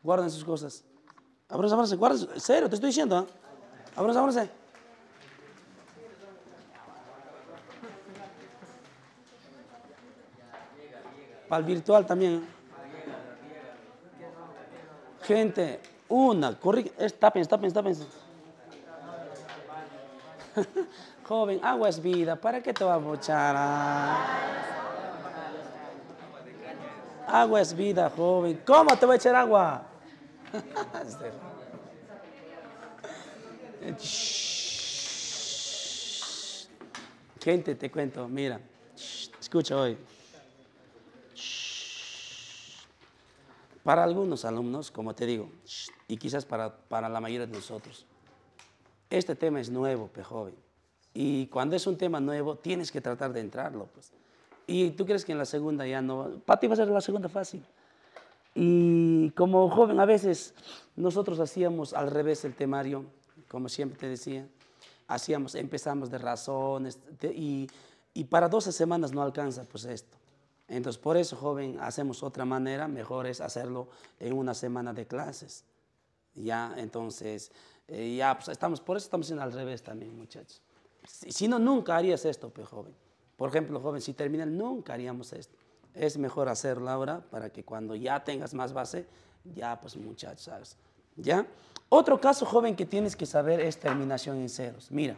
A: Guarden sus cosas. Apúrense, apúrense. guarden. cero te estoy diciendo. ¿eh? apúrense. Para el virtual también. ¿eh? Gente, una, corre, está eh, tapen, está tapen. Joven, agua es vida, ¿para qué te va a mochar? Ah. Agua es vida, joven. ¿Cómo te va a echar agua? Gente, te cuento, mira, escucha hoy. Para algunos alumnos, como te digo, y quizás para, para la mayoría de nosotros, este tema es nuevo, pe joven. Y cuando es un tema nuevo, tienes que tratar de entrarlo. Pues. Y tú crees que en la segunda ya no... Para ti va a ser la segunda fácil. Y como joven a veces nosotros hacíamos al revés el temario, como siempre te decía. Hacíamos, empezamos de razones y, para 12 semanas no alcanza pues esto. Entonces por eso joven hacemos otra manera, mejor es hacerlo en una semana de clases. Ya, entonces, eh, ya pues, estamos, por eso estamos en al revés también muchachos. Si no, nunca harías esto, pues, joven. Por ejemplo, joven, si terminan, nunca haríamos esto. Es mejor hacerlo ahora para que cuando ya tengas más base, ya, pues, muchachos, ¿Ya? Otro caso, joven, que tienes que saber es terminación en ceros. Mira,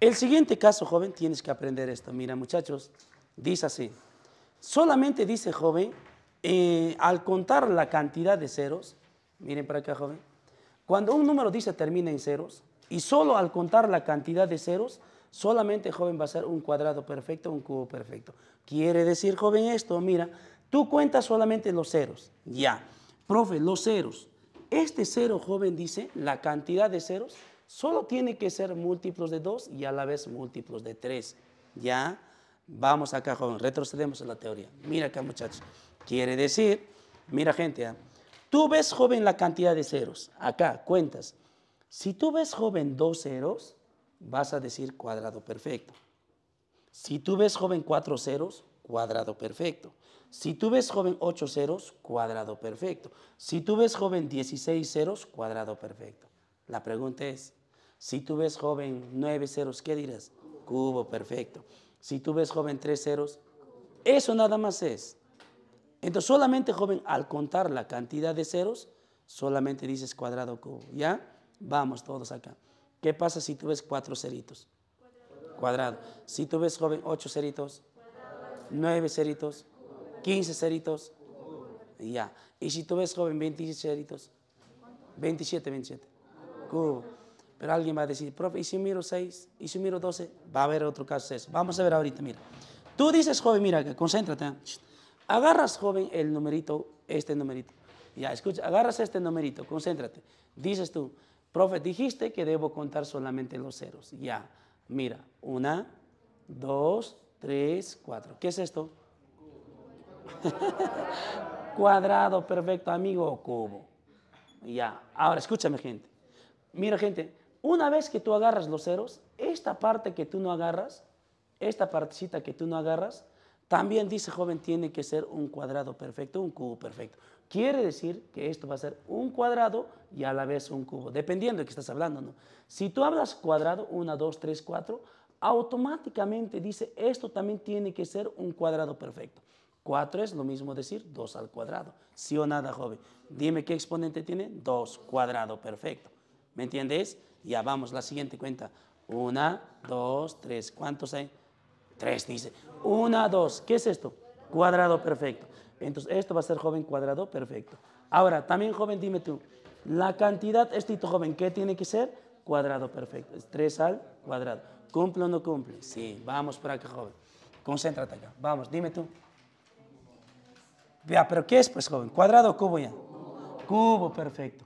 A: el siguiente caso, joven, tienes que aprender esto. Mira, muchachos, dice así. Solamente dice, joven, eh, al contar la cantidad de ceros, miren para acá, joven, cuando un número dice termina en ceros, y solo al contar la cantidad de ceros, Solamente, joven, va a ser un cuadrado perfecto, un cubo perfecto. Quiere decir, joven, esto, mira, tú cuentas solamente los ceros. Ya. Profe, los ceros. Este cero, joven, dice, la cantidad de ceros solo tiene que ser múltiplos de dos y a la vez múltiplos de tres. Ya. Vamos acá, joven, retrocedemos en la teoría. Mira acá, muchachos. Quiere decir, mira, gente, ¿ah? tú ves, joven, la cantidad de ceros. Acá, cuentas. Si tú ves, joven, dos ceros, vas a decir cuadrado perfecto. Si tú ves joven cuatro ceros, cuadrado perfecto. Si tú ves joven ocho ceros, cuadrado perfecto. Si tú ves joven 16 ceros, cuadrado perfecto. La pregunta es, si tú ves joven 9 ceros, ¿qué dirás? Cubo perfecto. Si tú ves joven 3 ceros, eso nada más es. Entonces solamente joven, al contar la cantidad de ceros, solamente dices cuadrado cubo. ¿Ya? Vamos todos acá. ¿Qué pasa si tú ves cuatro ceritos? Cuadrado. Si tú ves, joven, ocho ceritos, Cuadrado. nueve ceritos, quince ceritos, ya. Y si tú ves, joven, 27 ceritos, Veintisiete, veintisiete. Pero alguien va a decir, profe, ¿y si miro seis? ¿Y si miro doce? Va a haber otro caso eso. Vamos a ver ahorita, mira. Tú dices, joven, mira, concéntrate. ¿eh? Agarras, joven, el numerito, este numerito. Ya, escucha, agarras este numerito, concéntrate. Dices tú, Profe, dijiste que debo contar solamente los ceros. Ya, mira, una, dos, tres, cuatro. ¿Qué es esto? Cuadrado, perfecto, amigo, cubo. Ya, ahora escúchame gente. Mira gente, una vez que tú agarras los ceros, esta parte que tú no agarras, esta partecita que tú no agarras, también dice joven, tiene que ser un cuadrado perfecto, un cubo perfecto. Quiere decir que esto va a ser un cuadrado y a la vez un cubo, dependiendo de qué estás hablando. ¿no? Si tú hablas cuadrado, 1, 2, 3, 4, automáticamente dice esto también tiene que ser un cuadrado perfecto. 4 es lo mismo decir 2 al cuadrado. Sí o nada, joven. Dime qué exponente tiene 2 cuadrado perfecto. ¿Me entiendes? Ya vamos, la siguiente cuenta. 1, 2, 3. ¿Cuántos hay? 3 dice. 1, 2. ¿Qué es esto? Cuadrado perfecto. Entonces, esto va a ser joven cuadrado, perfecto. Ahora, también joven, dime tú, la cantidad, esto joven, ¿qué tiene que ser? Cuadrado, perfecto. Es 3 al cuadrado. ¿Cumple o no cumple? Sí, vamos por acá, joven. Concéntrate acá. Vamos, dime tú. Vea, pero ¿qué es, pues, joven? ¿Cuadrado o cubo ya? Cubo, perfecto.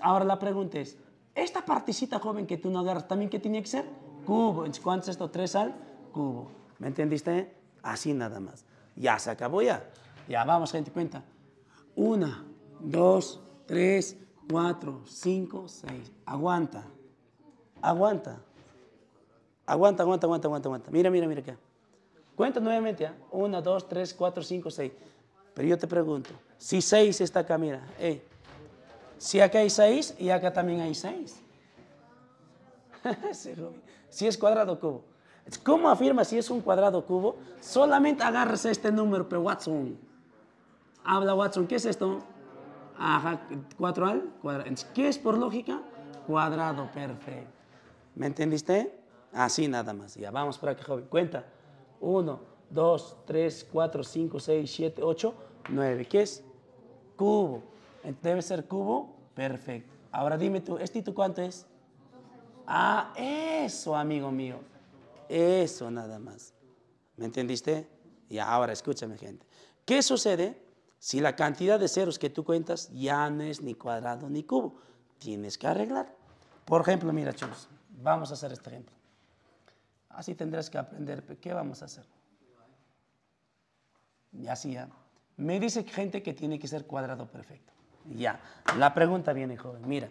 A: ahora la pregunta es, esta partecita, joven, que tú no agarras, ¿también qué tiene que ser? Cubo. Entonces, ¿cuánto es esto? Tres al cubo. ¿Me entendiste? Así nada más. Ya se acabó ya. Ya vamos, gente, cuenta. Una, dos, tres, cuatro, cinco, seis. Aguanta. Aguanta. Aguanta, aguanta, aguanta, aguanta, Mira, mira, mira acá. Cuenta nuevamente. ¿ah? Una, dos, tres, cuatro, cinco, seis. Pero yo te pregunto, si seis está acá, mira. Eh. si acá hay seis y acá también hay seis. si es cuadrado cubo. ¿Cómo afirma si es un cuadrado cubo? Solamente agarras este número, pero Watson. Habla Watson, ¿qué es esto? Ajá, 4 al cuadrado. ¿Qué es por lógica? Cuadrado, perfecto. ¿Me entendiste? Así nada más. Ya vamos por aquí, joven. Cuenta. Uno, dos, tres, cuatro, cinco, seis, siete, ocho, nueve. ¿Qué es? Cubo. Debe ser cubo. Perfecto. Ahora dime tú, ¿este tú cuánto es? Ah, eso, amigo mío. Eso nada más. ¿Me entendiste? Y ahora escúchame, gente. ¿Qué sucede? Si la cantidad de ceros que tú cuentas ya no es ni cuadrado ni cubo, tienes que arreglar. Por ejemplo, mira, chicos, vamos a hacer este ejemplo. Así tendrás que aprender qué vamos a hacer. Ya, así ya. ¿ah? Me dice gente que tiene que ser cuadrado perfecto. Ya. La pregunta viene, joven. Mira,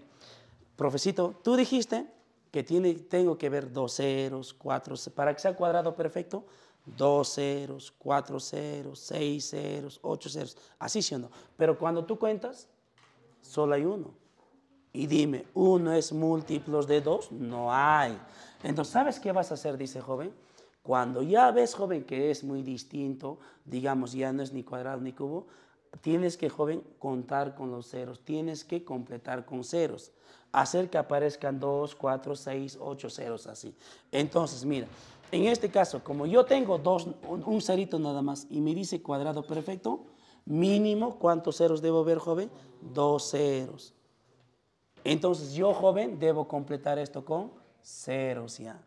A: profecito, tú dijiste que tengo que ver dos ceros, cuatro, para que sea cuadrado perfecto, dos ceros, cuatro ceros, seis ceros, ocho ceros, así sí o no. Pero cuando tú cuentas, solo hay uno. Y dime, ¿uno es múltiplos de dos? No hay. Entonces, ¿sabes qué vas a hacer? Dice joven. Cuando ya ves, joven, que es muy distinto, digamos, ya no es ni cuadrado ni cubo, Tienes que, joven, contar con los ceros. Tienes que completar con ceros. Hacer que aparezcan dos, cuatro, seis, ocho ceros así. Entonces, mira, en este caso, como yo tengo dos, un cerito nada más y me dice cuadrado perfecto, mínimo, ¿cuántos ceros debo ver, joven? Dos ceros. Entonces, yo, joven, debo completar esto con ceros ya.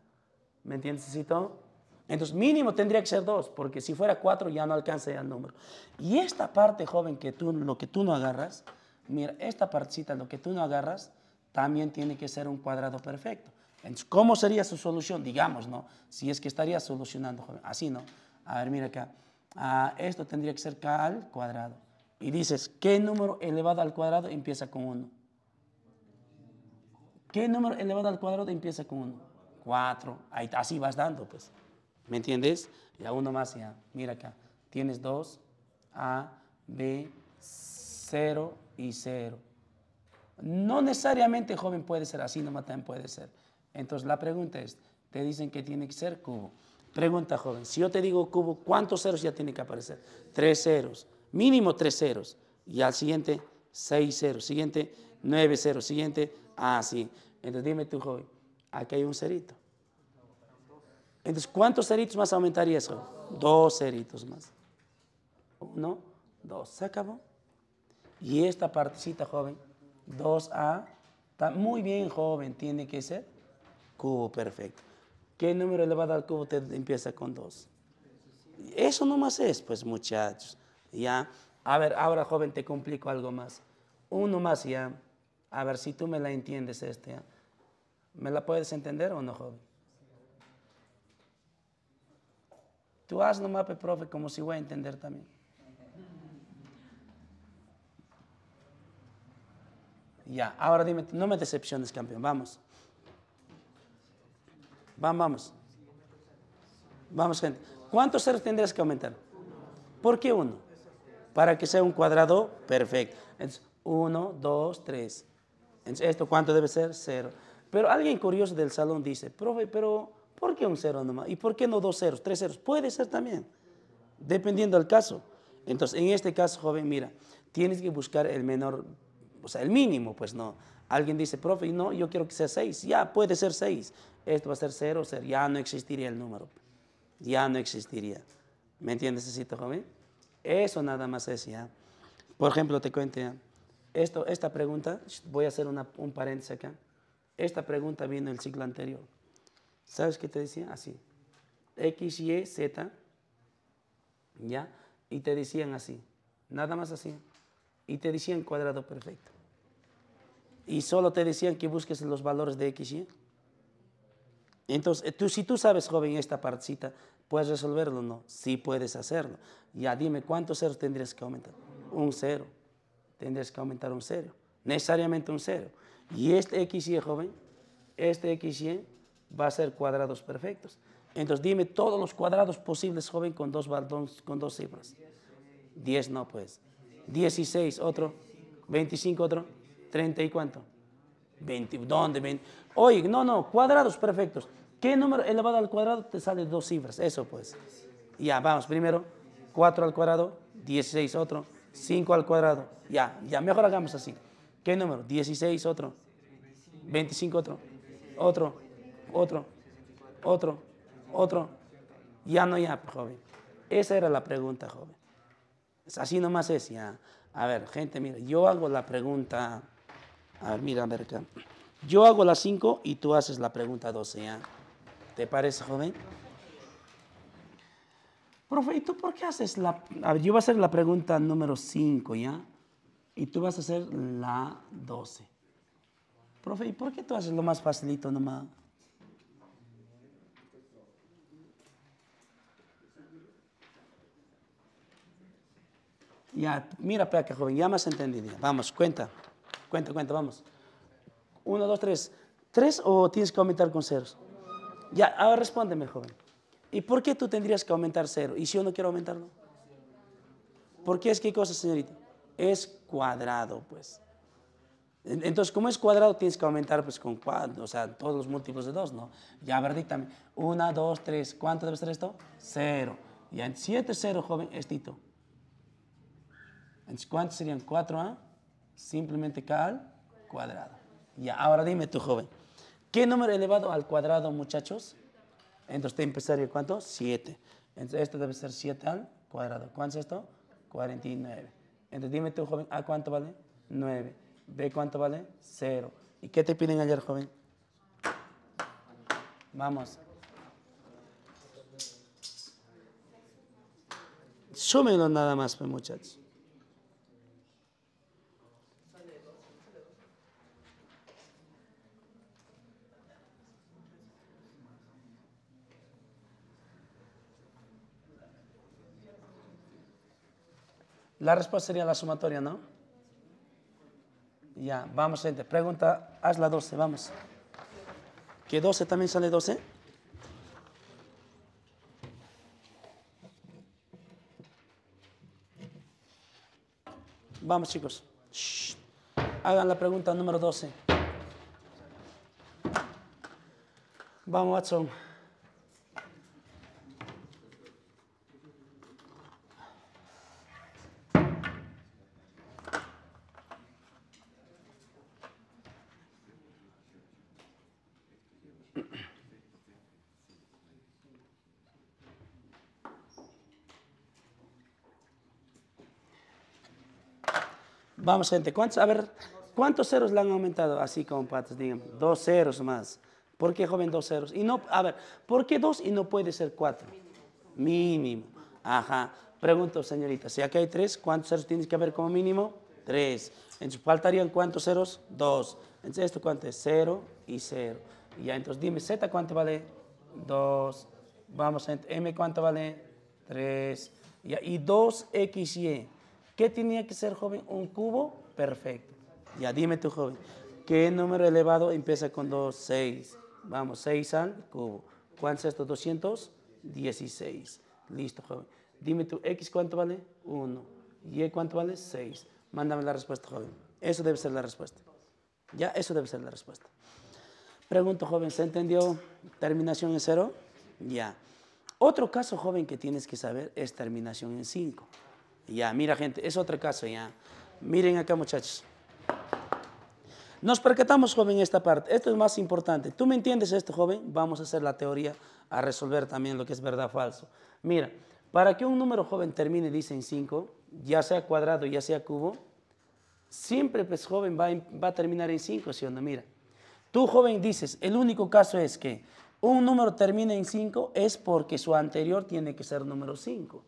A: ¿Me entiendes, Cito? Entonces mínimo tendría que ser dos, porque si fuera 4 ya no alcanza el número. Y esta parte, joven, que tú, lo que tú no agarras, mira, esta partecita, lo que tú no agarras, también tiene que ser un cuadrado perfecto. Entonces, ¿cómo sería su solución? Digamos, ¿no? Si es que estaría solucionando, joven. Así, ¿no? A ver, mira acá. Ah, esto tendría que ser k al cuadrado. Y dices, ¿qué número elevado al cuadrado empieza con 1? ¿Qué número elevado al cuadrado empieza con 1? 4. Así vas dando, pues. ¿Me entiendes? a uno más ya. Mira acá. Tienes dos. A, B, 0 y cero. No necesariamente joven puede ser así, nomás también puede ser. Entonces la pregunta es, te dicen que tiene que ser cubo. Pregunta joven, si yo te digo cubo, ¿cuántos ceros ya tiene que aparecer? Tres ceros, mínimo tres ceros. Y al siguiente, seis ceros, siguiente, nueve ceros, siguiente, así. Ah, Entonces dime tú joven, aquí hay un cerito. Entonces, ¿cuántos ceritos más aumentaría eso? Dos ceritos más. Uno, dos, se acabó. Y esta partecita, joven, dos a está muy bien, joven, tiene que ser cubo perfecto. ¿Qué número le va a dar cubo? Te empieza con dos. Eso nomás es, pues, muchachos. Ya, a ver, ahora, joven, te complico algo más. Uno más ya. A ver si tú me la entiendes este. ¿Me la puedes entender o no, joven? Tú haz mape, profe, como si voy a entender también. Ya, ahora dime, no me decepciones, campeón, vamos. Vamos, vamos. Vamos, gente. ¿Cuántos ceros tendrías que aumentar? ¿Por qué uno? Para que sea un cuadrado perfecto. uno, dos, tres. Entonces, ¿esto cuánto debe ser? Cero. Pero alguien curioso del salón dice, profe, pero ¿Por qué un cero nomás? ¿Y por qué no dos ceros, tres ceros? Puede ser también, dependiendo del caso. Entonces, en este caso, joven, mira, tienes que buscar el menor, o sea, el mínimo, pues no. Alguien dice, profe, no, yo quiero que sea seis. Ya, puede ser seis. Esto va a ser cero, cero. Ya no existiría el número. Ya no existiría. ¿Me entiendes, Cito, joven? Eso nada más es Por ejemplo, te cuento Esto, esta pregunta, voy a hacer un paréntesis acá. Esta pregunta viene del ciclo anterior. ¿Sabes qué te decían? Así. X, Y, Z. ¿Ya? Y te decían así. Nada más así. Y te decían cuadrado perfecto. Y solo te decían que busques los valores de X, Y. Entonces, eh, tú, si tú sabes, joven, esta partecita, ¿puedes resolverlo no? Sí puedes hacerlo. Ya dime, ¿cuántos ceros tendrías que aumentar? Un cero. Tendrías que aumentar un cero. Necesariamente un cero. Y este X, Y, joven, este X, Y va a ser cuadrados perfectos. Entonces dime todos los cuadrados posibles, joven, con dos, con dos cifras. Diez, no, pues. Dieciséis, otro. Veinticinco, otro. Treinta y cuánto. 20, ¿Dónde? Oye, no, no, cuadrados perfectos. ¿Qué número elevado al cuadrado te sale dos cifras? Eso pues. Ya, vamos, primero Cuatro al cuadrado, Dieciséis, otro, Cinco al cuadrado. Ya, ya, mejor hagamos así. ¿Qué número? Dieciséis, otro, Veinticinco, otro, otro, otro, otro, otro. Ya no ya, joven. Esa era la pregunta, joven. Así nomás es ya. A ver, gente, mira, yo hago la pregunta. A ver, mira, a Yo hago la 5 y tú haces la pregunta 12, ¿ya? ¿Te parece, joven? Profe, ¿y tú por qué haces la...? A ver, yo voy a hacer la pregunta número 5, ¿ya? Y tú vas a hacer la 12. Profe, ¿y por qué tú haces lo más facilito nomás? Ya, mira para joven, ya más entendido. Vamos, cuenta, cuenta, cuenta, vamos. Uno, dos, tres. ¿Tres o tienes que aumentar con ceros? Ya, ahora respóndeme, joven. ¿Y por qué tú tendrías que aumentar cero? ¿Y si yo no quiero aumentarlo? ¿Por qué es qué cosa, señorita? Es cuadrado, pues. Entonces, como es cuadrado, tienes que aumentar pues con cuadro, o sea, todos los múltiplos de dos, ¿no? Ya, a Una, dos, 1, 2, ¿Cuánto debe ser esto? 0. Ya, siete, cero, joven, es Tito. Entonces, ¿cuántos serían 4A? Simplemente K al cuadrado. Ya, ahora dime tú, joven. ¿Qué número elevado al cuadrado, muchachos? Entonces, te empezaría cuánto? 7. Entonces, esto debe ser 7 al cuadrado. ¿Cuánto es esto? 49. Entonces, dime tú, joven, ¿A cuánto vale? 9. ¿B cuánto vale? 0. ¿Y qué te piden ayer, joven? Vamos. Súmenlo nada más, pues, muchachos. La respuesta sería la sumatoria, ¿no? Ya, vamos, gente. Pregunta, haz la 12, vamos. ¿Que 12 también sale 12? Vamos, chicos. Hagan la pregunta número 12. Vamos, Watson. Vamos, gente, ¿cuántos? A ver, ¿cuántos ceros le han aumentado así como patas? Díganme, dos ceros más. ¿Por qué, joven, dos ceros? Y no, a ver, ¿por qué dos y no puede ser cuatro? Mínimo. Ajá. Pregunto, señorita, si aquí hay tres, ¿cuántos ceros tienes que haber como mínimo? Tres. Entonces, ¿faltarían cuántos ceros? Dos. Entonces, ¿esto cuánto es? Cero y cero. Ya, entonces, dime, Z cuánto vale? Dos. Vamos, M cuánto vale? Tres. Ya, y dos XY. ¿Qué tenía que ser, joven? Un cubo perfecto. Ya dime tú, joven, ¿qué número elevado empieza con 2? 6. Vamos, 6 al cubo. ¿Cuántos es esto? 216. Listo, joven. Dime tú, X cuánto vale? 1. Y cuánto vale? 6. Mándame la respuesta, joven. Eso debe ser la respuesta. Ya, eso debe ser la respuesta. Pregunto, joven, ¿se entendió terminación en 0? Ya. Otro caso, joven, que tienes que saber es terminación en 5. Ya, mira gente, es otro caso, ya. Miren acá muchachos. Nos percatamos, joven, esta parte. Esto es más importante. ¿Tú me entiendes esto, joven? Vamos a hacer la teoría a resolver también lo que es verdad o falso. Mira, para que un número joven termine, dice, en 5, ya sea cuadrado, ya sea cubo, siempre pues joven va, a terminar en 5, ¿sí o no? Mira, tú joven dices, el único caso es que un número termine en 5 es porque su anterior tiene que ser número 5.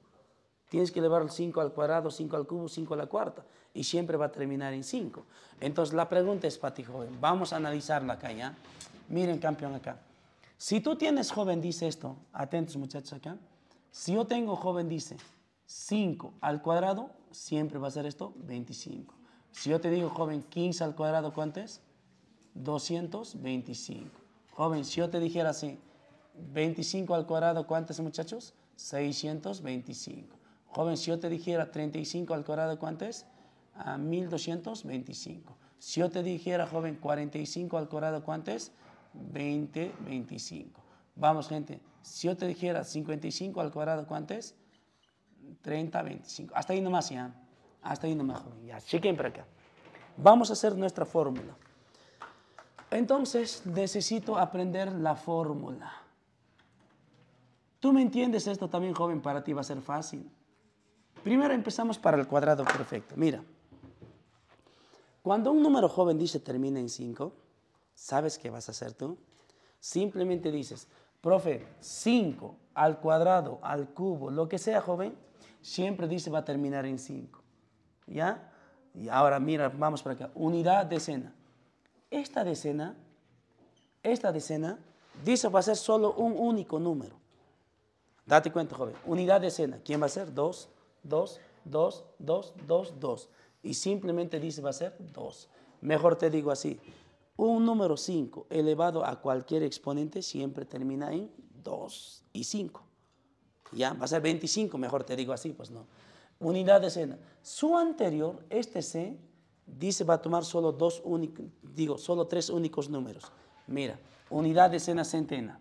A: Tienes que elevar el 5 al cuadrado, 5 al cubo, 5 a la cuarta. Y siempre va a terminar en 5. Entonces la pregunta es para ti, joven. Vamos a analizarla acá ya. Miren, campeón, acá. Si tú tienes joven, dice esto. Atentos, muchachos, acá. Si yo tengo joven, dice 5 al cuadrado, siempre va a ser esto 25. Si yo te digo, joven, 15 al cuadrado, ¿cuánto es? 225. Joven, si yo te dijera así, 25 al cuadrado, es, muchachos? 625. Joven, si yo te dijera 35 al cuadrado, ¿cuánto A 1225. Si yo te dijera, joven, 45 al cuadrado, ¿cuánto es? 20, Vamos, gente. Si yo te dijera 55 al cuadrado, ¿cuánto es? 30, 25. Hasta ahí nomás, ya. Hasta ahí nomás, joven. Ya, para acá. Vamos a hacer nuestra fórmula. Entonces, necesito aprender la fórmula. Tú me entiendes esto también, joven, para ti va a ser fácil. Primero empezamos para el cuadrado perfecto. Mira, cuando un número joven dice termina en 5, ¿sabes qué vas a hacer tú? Simplemente dices, profe, 5 al cuadrado, al cubo, lo que sea joven, siempre dice va a terminar en 5. ¿Ya? Y ahora mira, vamos para acá. Unidad decena. Esta decena, esta decena, dice va a ser solo un único número. Date cuenta, joven. Unidad decena. ¿Quién va a ser? 2, 2, 2, 2, 2, 2. Y simplemente dice va a ser 2. Mejor te digo así. Un número 5 elevado a cualquier exponente siempre termina en 2 y 5. Ya, va a ser 25, mejor te digo así, pues no. Unidad de escena. Su anterior, este C, dice va a tomar solo dos únicos, digo, solo tres únicos números. Mira, unidad de escena centena.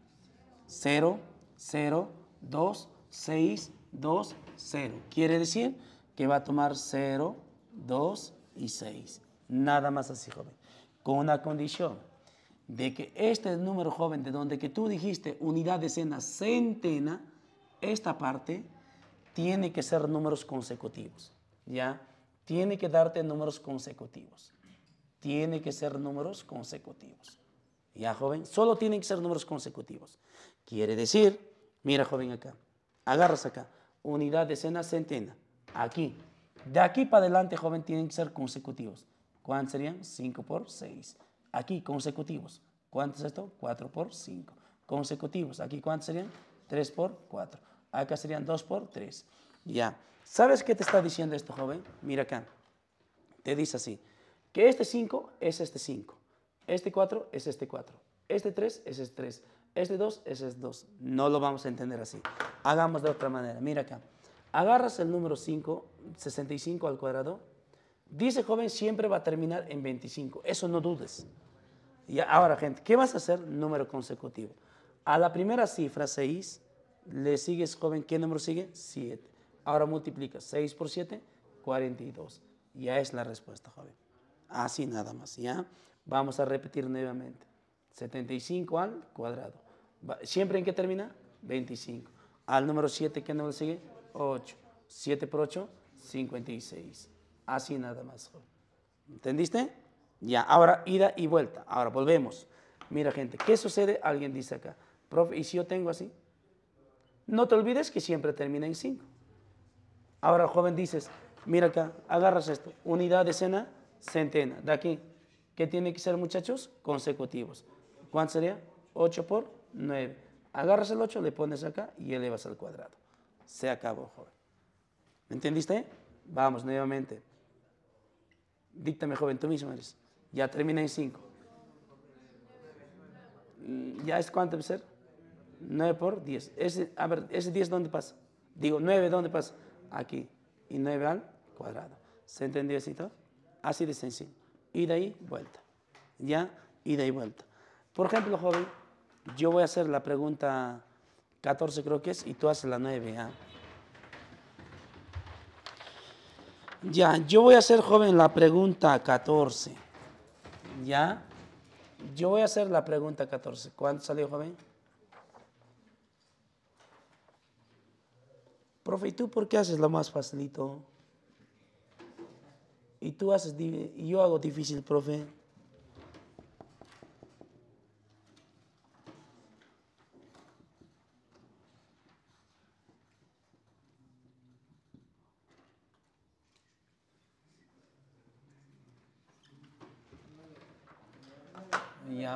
A: 0, 0, 2, 6, 2, Cero, Quiere decir que va a tomar 0, 2 y 6. Nada más así, joven. Con una condición de que este número joven de donde que tú dijiste unidad, decena, centena, esta parte tiene que ser números consecutivos. ¿Ya? Tiene que darte números consecutivos. Tiene que ser números consecutivos. ¿Ya, joven? Solo tienen que ser números consecutivos. Quiere decir, mira, joven, acá. Agarras acá unidad, decena, centena. Aquí. De aquí para adelante, joven, tienen que ser consecutivos. ¿Cuántos serían? 5 por 6. Aquí, consecutivos. ¿Cuánto es esto? 4 por 5. Consecutivos. Aquí, ¿cuántos serían? 3 por 4. Acá serían 2 por 3. Ya. ¿Sabes qué te está diciendo esto, joven? Mira acá. Te dice así. Que este 5 es este 5. Este 4 es este 4. Este 3 es este 3. Este 2 ese es 2. No lo vamos a entender así. Hagamos de otra manera. Mira acá. Agarras el número 5, 65 al cuadrado. Dice joven siempre va a terminar en 25. Eso no dudes. Y ahora, gente, ¿qué vas a hacer? Número consecutivo. A la primera cifra, 6, le sigues, joven, ¿qué número sigue? 7. Ahora multiplica 6 por 7, 42. Ya es la respuesta, joven. Así nada más, ¿ya? Vamos a repetir nuevamente. 75 al cuadrado. ¿Siempre en qué termina? 25. Al número 7, ¿qué número sigue? 8. 7 por 8, 56. Así nada más. ¿Entendiste? Ya, ahora ida y vuelta. Ahora volvemos. Mira, gente, ¿qué sucede? Alguien dice acá, profe, ¿y si yo tengo así? No te olvides que siempre termina en 5. Ahora, joven, dices, mira acá, agarras esto, unidad, decena, centena. De aquí, ¿qué tiene que ser, muchachos? Consecutivos. ¿Cuánto sería? 8 por 9. Agarras el 8, le pones acá y elevas al cuadrado. Se acabó, joven. ¿Me entendiste? Vamos, nuevamente. Díctame, joven, tú mismo eres. Ya termina en 5. Mm, ¿Ya es cuánto debe ser? 9 por 10. Ese, a ver, ¿ese 10 dónde pasa? Digo, 9, ¿dónde pasa? Aquí. Y 9 al cuadrado. ¿Se entendió así todo? Así de sencillo. Y de ahí, vuelta. ¿Ya? y de ahí, vuelta. Por ejemplo, joven, yo voy a hacer la pregunta 14 creo que es, y tú haces la 9. ¿ah? Ya, yo voy a hacer, joven, la pregunta 14. ¿Ya? Yo voy a hacer la pregunta 14. ¿Cuánto salió, joven? Profe, ¿y tú por qué haces lo más facilito? Y tú haces, y yo hago difícil, profe.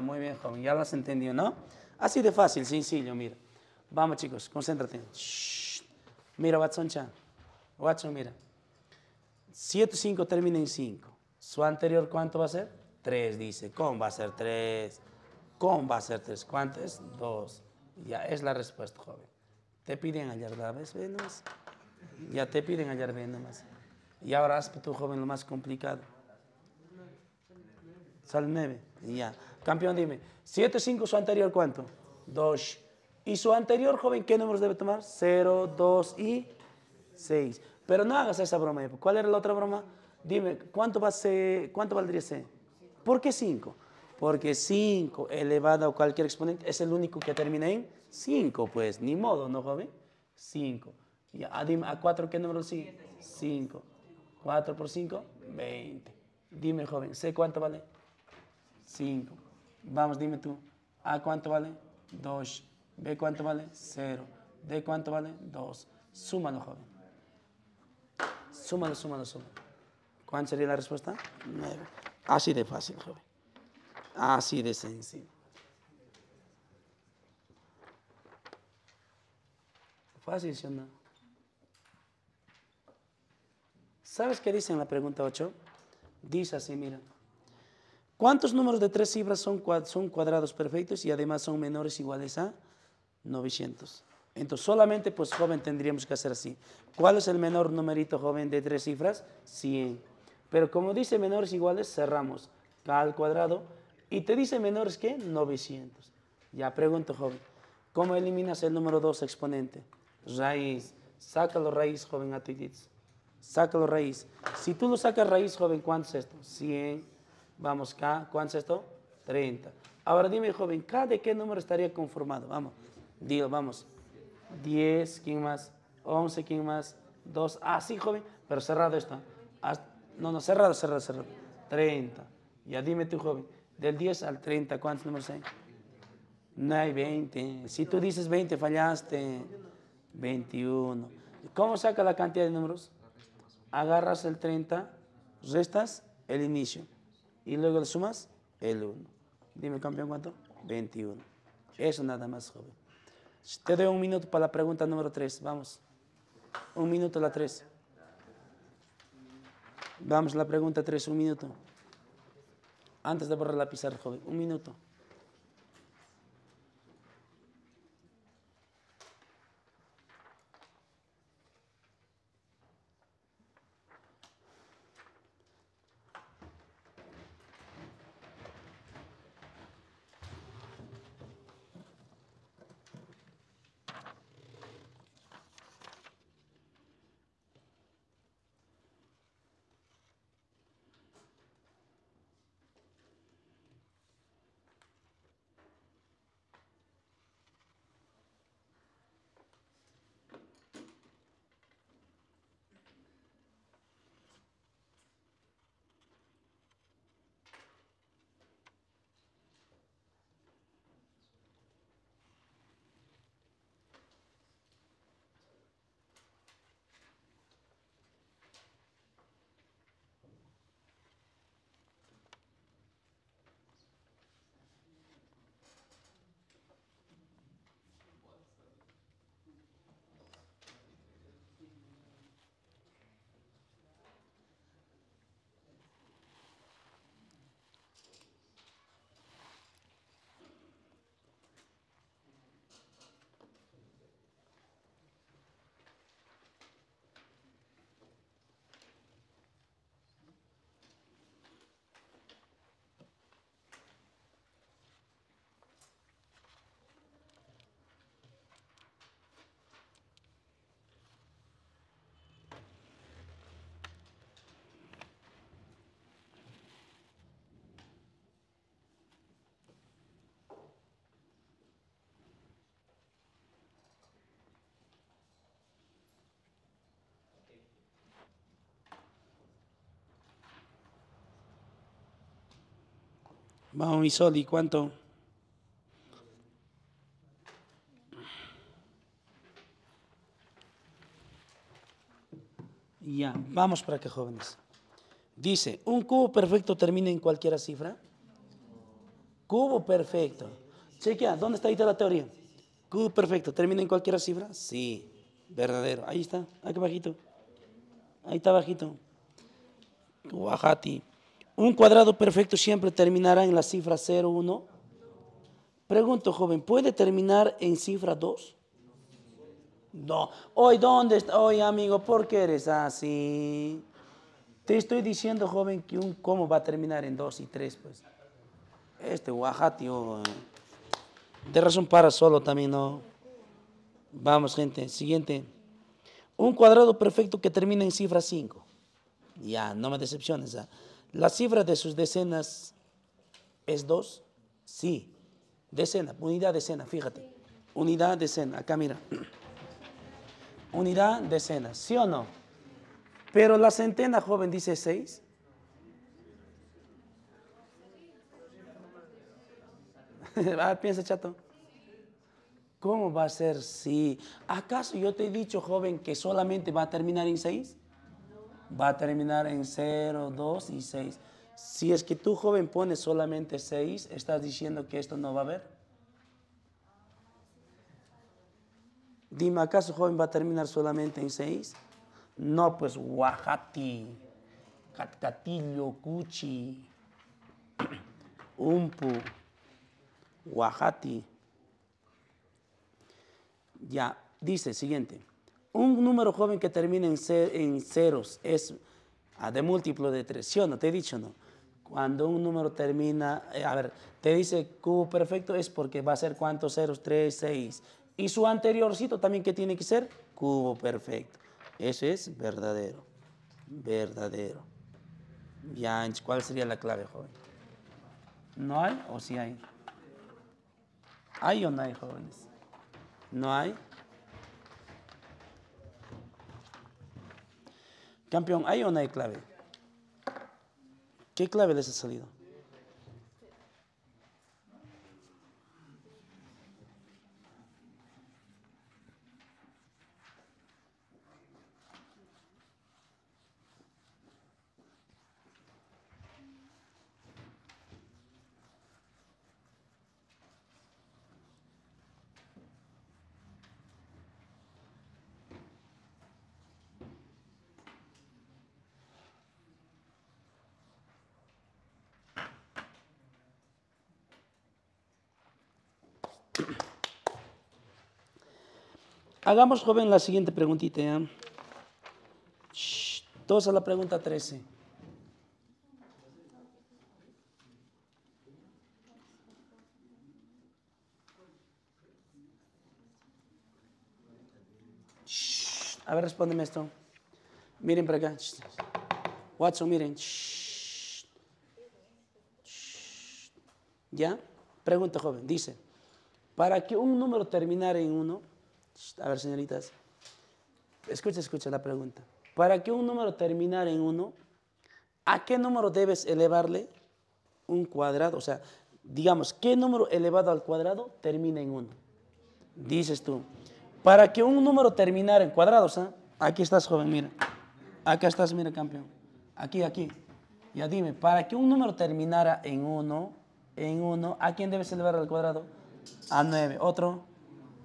A: muy bien, joven. Ya lo has entendido, ¿no? Así de fácil, sencillo, mira. Vamos, chicos, concéntrate. Mira, Watson-chan. Watson, mira. 7, 5 termina en 5. ¿Su anterior cuánto va a ser? 3, dice. ¿Cómo va a ser 3? ¿Cómo va a ser 3? ¿Cuánto es? 2. Ya es la respuesta, joven. Te piden hallar, ¿la ves? Ya te piden hallar, ve nomás. Y ahora haz tu joven, lo más complicado. Sal 9. Ya. Campeón, dime, 7, 5, su anterior, ¿cuánto? 2. Y su anterior, joven, ¿qué números debe tomar? 0, 2 y 6. Pero no hagas esa broma. ¿Cuál era la otra broma? Dime, ¿cuánto, va cuánto valdría C? ¿Por qué 5? Porque 5 elevado a cualquier exponente es el único que termina en 5, pues, ni modo, ¿no, joven? 5. Y ah, a, 4 qué número sí 5. 4 por 5, 20. Dime, joven, sé cuánto vale? 5. Vamos, dime tú. A cuánto vale 2. B cuánto vale 0. D cuánto vale 2. Súmalo, joven. Súmalo, súmalo, súmalo. ¿Cuánto sería la respuesta? 9. Así de fácil, joven. Así de sencillo. Fácil, ¿sí no? ¿Sabes qué dice en la pregunta 8? Dice así, mira. ¿Cuántos números de tres cifras son, son cuadrados perfectos y además son menores iguales a 900? Entonces solamente pues joven tendríamos que hacer así. ¿Cuál es el menor numerito joven de tres cifras? 100. Pero como dice menores iguales, cerramos K al cuadrado y te dice menores que 900. Ya pregunto joven, ¿cómo eliminas el número 2 exponente? Raíz. Sácalo raíz joven a tu Sácalo raíz. Si tú lo sacas raíz joven, ¿cuánto es esto? 100 Vamos, K, ¿cuánto es esto? 30. Ahora dime, joven, ¿K de qué número estaría conformado? Vamos, digo, vamos. 10, ¿quién más? 11, ¿quién más? 2, ah, sí, joven, pero cerrado esto. ¿ah? No, no, cerrado, cerrado, cerrado. 30. Ya dime tú, joven, del 10 al 30, ¿cuántos números hay? No hay 20. Si tú dices 20, fallaste. 21. ¿Cómo saca la cantidad de números? Agarras el 30, restas el inicio y luego le sumas el 1. Dime, campeón, ¿cuánto? 21. Eso nada más, joven. Te doy un minuto para la pregunta número 3. Vamos. Un minuto la 3. Vamos, la pregunta 3, un minuto. Antes de borrar la pizarra, joven. Un minuto. Vamos, mi sol, ¿y cuánto? Ya, vamos para que jóvenes. Dice, ¿un cubo perfecto termina en cualquier cifra? Cubo perfecto. Chequea, ¿dónde está ahí la teoría? Cubo perfecto, ¿termina en cualquier cifra? Sí, verdadero. Ahí está, aquí bajito. Ahí está bajito. Guajati. Un cuadrado perfecto siempre terminará en la cifra 0, 1. Pregunto, joven, ¿puede terminar en cifra 2? No. Hoy, ¿dónde está? Hoy, amigo, ¿por qué eres así? Te estoy diciendo, joven, que un cómo va a terminar en 2 y 3, pues. Este guajatio. Oh, eh. De razón para solo también, ¿no? Vamos, gente. Siguiente. Un cuadrado perfecto que termina en cifra 5. Ya, no me decepciones. ¿ah? ¿La cifra de sus decenas es dos? Sí, decena, unidad decena, fíjate. Unidad decena, acá mira. Unidad decena, ¿sí o no? Pero la centena, joven, dice seis? ah, piensa, chato. ¿Cómo va a ser si? ¿Acaso yo te he dicho, joven, que solamente va a terminar en seis? va a terminar en 0, 2 y 6. Si es que tú, joven pones solamente 6, ¿estás diciendo que esto no va a haber? Dime, ¿acaso joven va a terminar solamente en 6? No, pues guajati, Catcatillo, Cuchi, Umpu, guajati. Ya, dice, siguiente. Un número joven que termina en, ceros es ah, de múltiplo de tres. ¿sí o no? Te he dicho, ¿no? Cuando un número termina, eh, a ver, te dice cubo perfecto es porque va a ser cuántos ceros, Tres, seis. Y su anteriorcito también que tiene que ser cubo perfecto. Eso es verdadero, verdadero. Ya, ¿cuál sería la clave, joven? ¿No hay o sí hay? ¿Hay o no hay, jóvenes? ¿No hay? Campeón, ¿hay o no hay clave? ¿Qué clave les ha salido? Hagamos, joven, la siguiente preguntita. todos a la pregunta 13. a ver, respóndeme esto. Miren para acá. Watson, miren. ¿Ya? Pregunta, joven. Dice, para que un número terminara en uno... A ver, señoritas. Escucha, escucha la pregunta. Para que un número terminara en 1, ¿a qué número debes elevarle un cuadrado? O sea, digamos, ¿qué número elevado al cuadrado termina en 1? Dices tú, para que un número terminara en cuadrados, ¿eh? aquí estás, joven, mira. Acá estás, mira, campeón. Aquí, aquí. Ya dime, para que un número terminara en 1, en 1, ¿a quién debes elevar al cuadrado? A 9. Otro,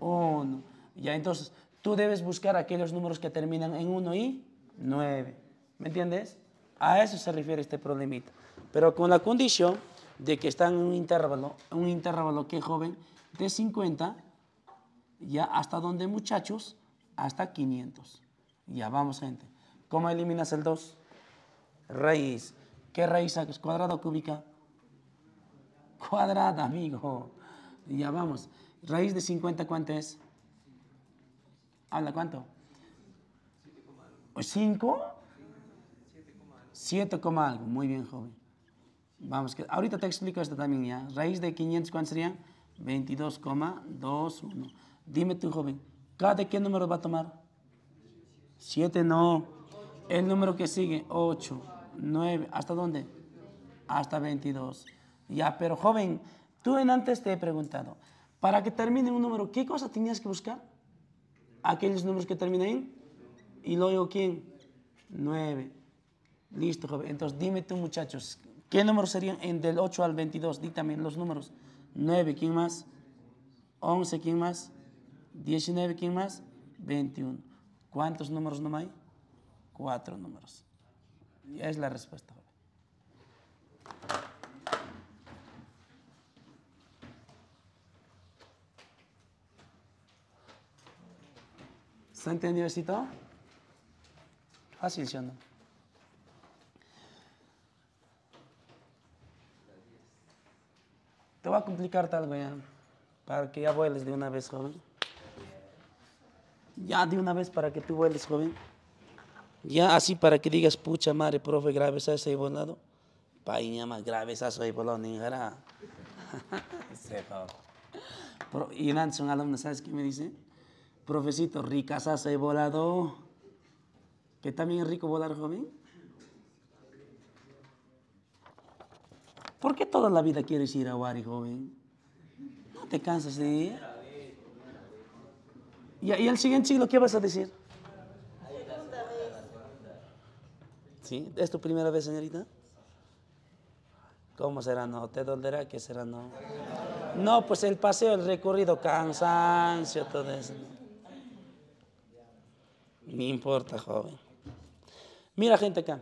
A: 1. Ya entonces tú debes buscar aquellos números que terminan en 1 y 9. ¿Me entiendes? A eso se refiere este problemita. Pero con la condición de que están en un intervalo, un intervalo que joven, de 50, ya hasta donde muchachos, hasta 500. Ya vamos gente. ¿Cómo eliminas el 2? Raíz. ¿Qué raíz sacas? ¿Cuadrada o cúbica? Cuadrada, amigo. Ya vamos. ¿Raíz de 50 cuánto es? Habla, ¿cuánto? 5 7, algo. Muy bien, joven. Vamos, que ahorita te explico esto también ya. Raíz de 500, ¿cuánto sería? 22,21. Dime tú, joven, ¿cada qué número va a tomar? 7 no. El número que sigue, 8, 9, ¿hasta dónde? Hasta 22. Ya, pero joven, tú en antes te he preguntado, para que termine un número, ¿qué cosa tenías que buscar? aquellos números que terminan en y luego quién? 9. Listo, joven. Entonces dime tú, muchachos, ¿qué números serían en del 8 al 22? también los números. 9, ¿quién más? 11, ¿quién más? 19, ¿quién más? 21. ¿Cuántos números no hay? Cuatro números. ya Es la respuesta. ¿Está entendido y todo? Fácil, ¿sí o no? Te voy a complicar algo ya, para que ya vueles de una vez, joven. Ya de una vez para que tú vueles, joven. Ya así para que digas, pucha madre, profe, grave esa ese volado. Paña más grave esa soy volado, ninjara. y un alumno, ¿sabes qué me dice? Profecito, ricasas he volado. ¿Que también es rico volar, joven? ¿Por qué toda la vida quieres ir a Wari, joven? ¿No te cansas de ir? ¿Y, el siguiente siglo qué vas a decir? ¿Sí? ¿Es tu primera vez, señorita? ¿Cómo será no? ¿Te dolerá que será no? No, pues el paseo, el recorrido, cansancio, todo eso. No importa, joven. Mira, gente acá.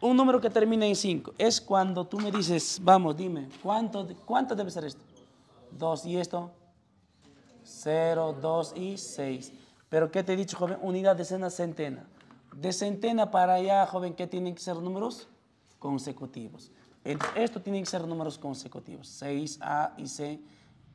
A: Un número que termina en 5 es cuando tú me dices, vamos, dime, ¿cuánto, cuánto debe ser esto? 2 y esto. 0, 2 y 6. Pero ¿qué te he dicho, joven? Unidad, decena, centena. De centena para allá, joven, ¿qué tienen que ser números? Consecutivos. esto tiene que ser números consecutivos. 6, A y C.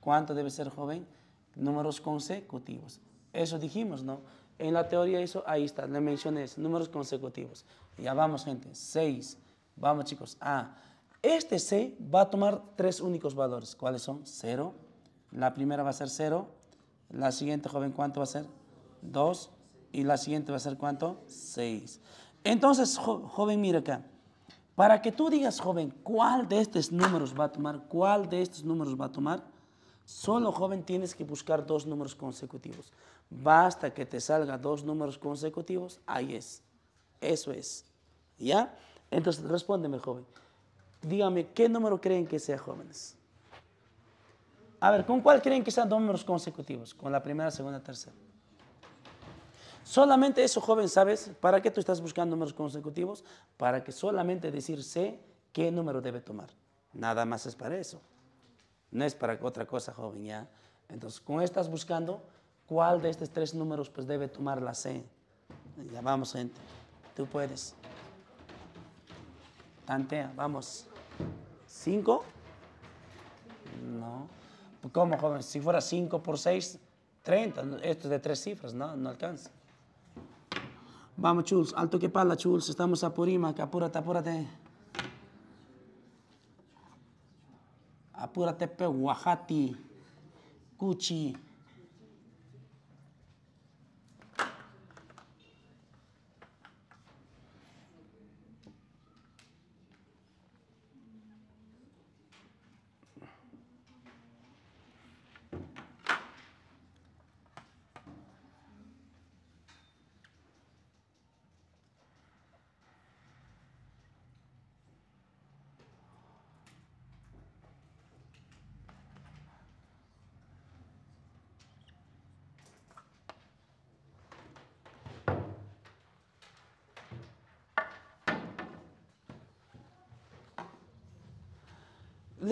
A: ¿Cuánto debe ser, joven? Números consecutivos. Eso dijimos, ¿no? En la teoría eso, ahí está, le mencioné números consecutivos. Ya vamos, gente, 6. Vamos, chicos. Ah, este C va a tomar tres únicos valores. ¿Cuáles son? Cero. La primera va a ser cero. La siguiente, joven, ¿cuánto va a ser? 2. Y la siguiente va a ser ¿cuánto? 6. Entonces, joven, mira acá. Para que tú digas, joven, cuál de estos números va a tomar, cuál de estos números va a tomar, Solo joven tienes que buscar dos números consecutivos. Basta que te salga dos números consecutivos, ahí es. Eso es. ¿Ya? Entonces, respóndeme, joven. Dígame, ¿qué número creen que sea jóvenes? A ver, ¿con cuál creen que sean dos números consecutivos? Con la primera, segunda, tercera. Solamente eso, joven, ¿sabes? ¿Para qué tú estás buscando números consecutivos? Para que solamente decir sé qué número debe tomar. Nada más es para eso no es para otra cosa, joven, ¿ya? Entonces, con estás buscando cuál de estos tres números pues debe tomar la C. Ya vamos, gente. Tú puedes. Tantea, vamos. ¿Cinco? No. ¿Cómo, joven? Si fuera cinco por seis, treinta. Esto es de tres cifras, ¿no? No alcanza. Vamos, chuls. Alto que pala, chuls. Estamos a Purima. tapura de. Apúrate, Oaxati, Cuchi,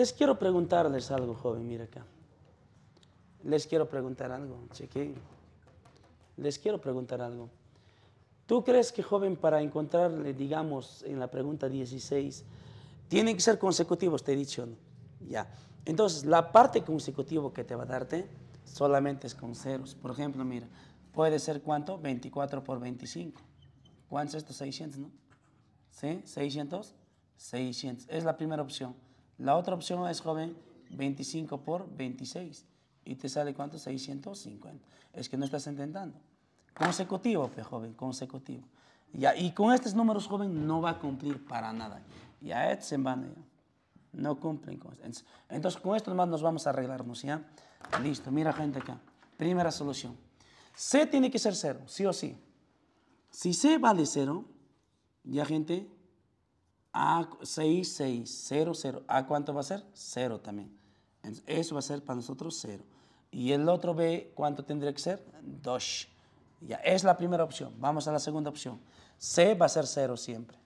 A: Les quiero preguntarles algo, joven, mira acá. Les quiero preguntar algo, cheque. Les quiero preguntar algo. ¿Tú crees que, joven, para encontrarle, digamos, en la pregunta 16, tienen que ser consecutivos, te he dicho? ¿no? Ya. Entonces, la parte consecutiva que te va a darte solamente es con ceros. Por ejemplo, mira, puede ser cuánto? 24 por 25. ¿Cuánto es esto? 600, ¿no? ¿Sí? 600. 600. Es la primera opción. La otra opción es, joven, 25 por 26. Y te sale cuánto? 650. Es que no estás intentando. Consecutivo, pues, joven, consecutivo. y con estos números, joven, no va a cumplir para nada. Ya es se No cumplen con esto. Entonces, con esto nomás nos vamos a arreglarnos, ¿ya? Listo, mira, gente, acá. Primera solución. C tiene que ser cero, sí o sí. Si C vale cero, ya, gente, a, 6, 6, 0, 0. ¿A cuánto va a ser? 0 también. eso va a ser para nosotros 0. Y el otro B, ¿cuánto tendría que ser? 2. Ya, es la primera opción. Vamos a la segunda opción. C va a ser 0 siempre.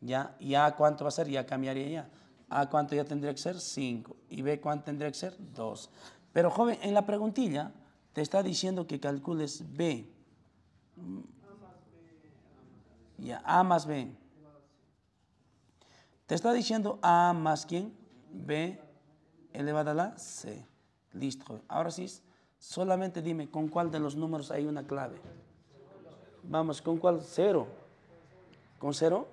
A: ¿Ya? ¿Y A cuánto va a ser? Ya cambiaría ya. A cuánto ya tendría que ser 5. Y B cuánto tendría que ser 2. Pero joven, en la preguntilla te está diciendo que calcules B. Mm. Ya, A más B. Te está diciendo A más quién? B elevada a la C. Listo, Ahora sí, solamente dime con cuál de los números hay una clave. Vamos, ¿con cuál? Cero. ¿Con cero?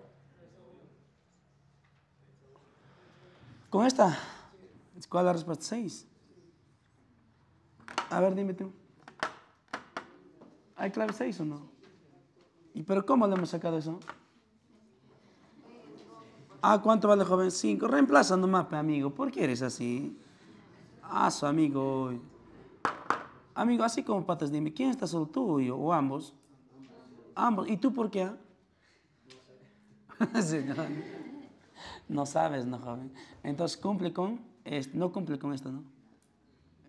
A: Con esta. ¿Cuál es la respuesta? 6. A ver, dime tú. ¿Hay clave seis o no? ¿Y pero cómo le hemos sacado eso? Ah, ¿cuánto vale joven? Cinco. Reemplaza nomás, amigo. ¿Por qué eres así? Ah, su amigo. Amigo, así como patas, dime, ¿quién está solo tú y yo? o ambos? Ambos. ¿Y tú por qué? Ah? No, sabes, no, joven. Entonces cumple con esto. No cumple con esto, ¿no?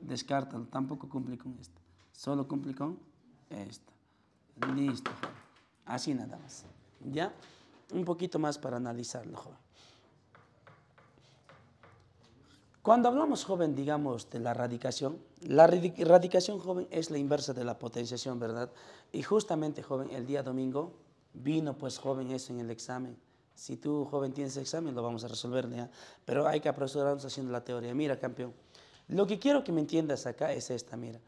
A: Descártalo. Tampoco cumple con esto. Solo cumple con esto. Listo. Joven. Así nada más. ¿Ya? Un poquito más para analizarlo, joven. Cuando hablamos joven, digamos, de la erradicación, la erradicación joven es la inversa de la potenciación, ¿verdad? Y justamente, joven, el día domingo vino, pues, joven, eso en el examen. Si tú, joven, tienes examen, lo vamos a resolver, ¿ya? Pero hay que apresurarnos haciendo la teoría. Mira, campeón, lo que quiero que me entiendas acá es esta, mira.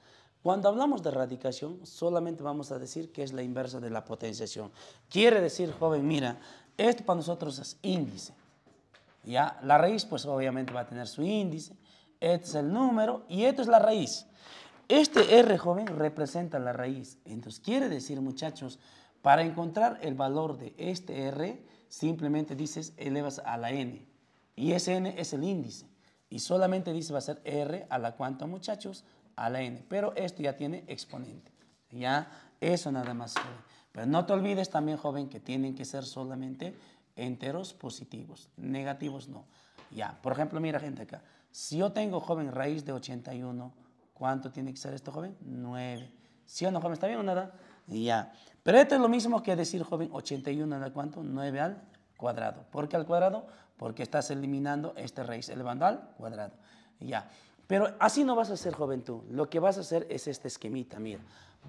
A: Cuando hablamos de erradicación, solamente vamos a decir que es la inversa de la potenciación. Quiere decir, joven, mira, esto para nosotros es índice. ¿ya? La raíz, pues obviamente va a tener su índice. Este es el número y esto es la raíz. Este R joven representa la raíz. Entonces, quiere decir, muchachos, para encontrar el valor de este R, simplemente dices elevas a la N. Y ese N es el índice. Y solamente dice va a ser R a la cuánto, muchachos, a la N. Pero esto ya tiene exponente. ¿Ya? Eso nada más, Pero no te olvides también, joven, que tienen que ser solamente enteros positivos, negativos no. Ya, por ejemplo, mira gente acá, si yo tengo joven raíz de 81, ¿cuánto tiene que ser esto, joven? 9. ¿Si o no, joven? ¿Está bien o nada? Ya. Pero esto es lo mismo que decir, joven, 81 cuánto? 9 al cuadrado. ¿Por qué al cuadrado? Porque estás eliminando este raíz elevando al cuadrado. Ya. Pero así no vas a ser joven, tú. Lo que vas a hacer es este esquemita, mira.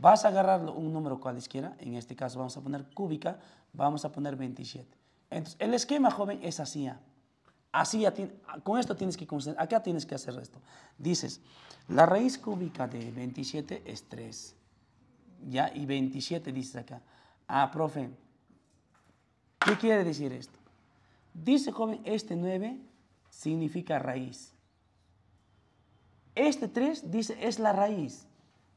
A: Vas a agarrar un número cualquiera. en este caso vamos a poner cúbica, vamos a poner 27. Entonces, el esquema, joven, es así. ¿ah? Así, con esto tienes que considerar, Acá tienes que hacer esto. Dices, la raíz cúbica de 27 es 3. ¿Ya? Y 27 dices acá. Ah, profe, ¿qué quiere decir esto? Dice, joven, este 9 significa raíz. Este 3 dice, es la raíz.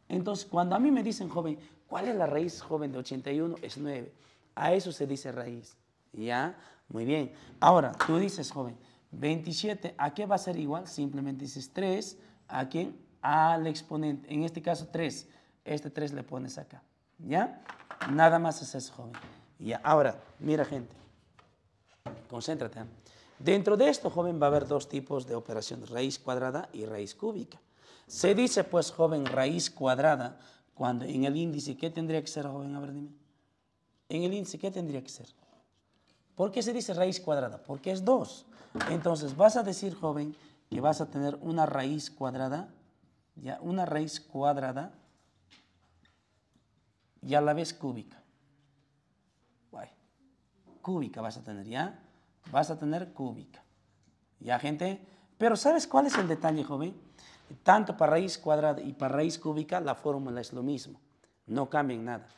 A: Entonces, cuando a mí me dicen, joven, ¿cuál es la raíz, joven, de 81? Es 9. A eso se dice raíz. ¿Ya? Muy bien. Ahora, tú dices, joven, 27, ¿a qué va a ser igual? Simplemente dices 3, ¿a quién? Al exponente. En este caso, 3. Este 3 le pones acá. ¿Ya? Nada más es eso, joven. Ya, ahora, mira, gente. Concéntrate. ¿eh? Dentro de esto, joven, va a haber dos tipos de operaciones. raíz cuadrada y raíz cúbica. Se dice, pues, joven, raíz cuadrada, cuando en el índice, ¿qué tendría que ser, joven? A ver, dime. En el índice, ¿qué tendría que ser? ¿Por qué se dice raíz cuadrada? Porque es 2. Entonces vas a decir, joven, que vas a tener una raíz cuadrada, ya una raíz cuadrada y a la vez cúbica. cúbica vas a tener, ¿ya? Vas a tener cúbica. ¿Ya, gente? Pero ¿sabes cuál es el detalle, joven? Tanto para raíz cuadrada y para raíz cúbica la fórmula es lo mismo. No cambian nada.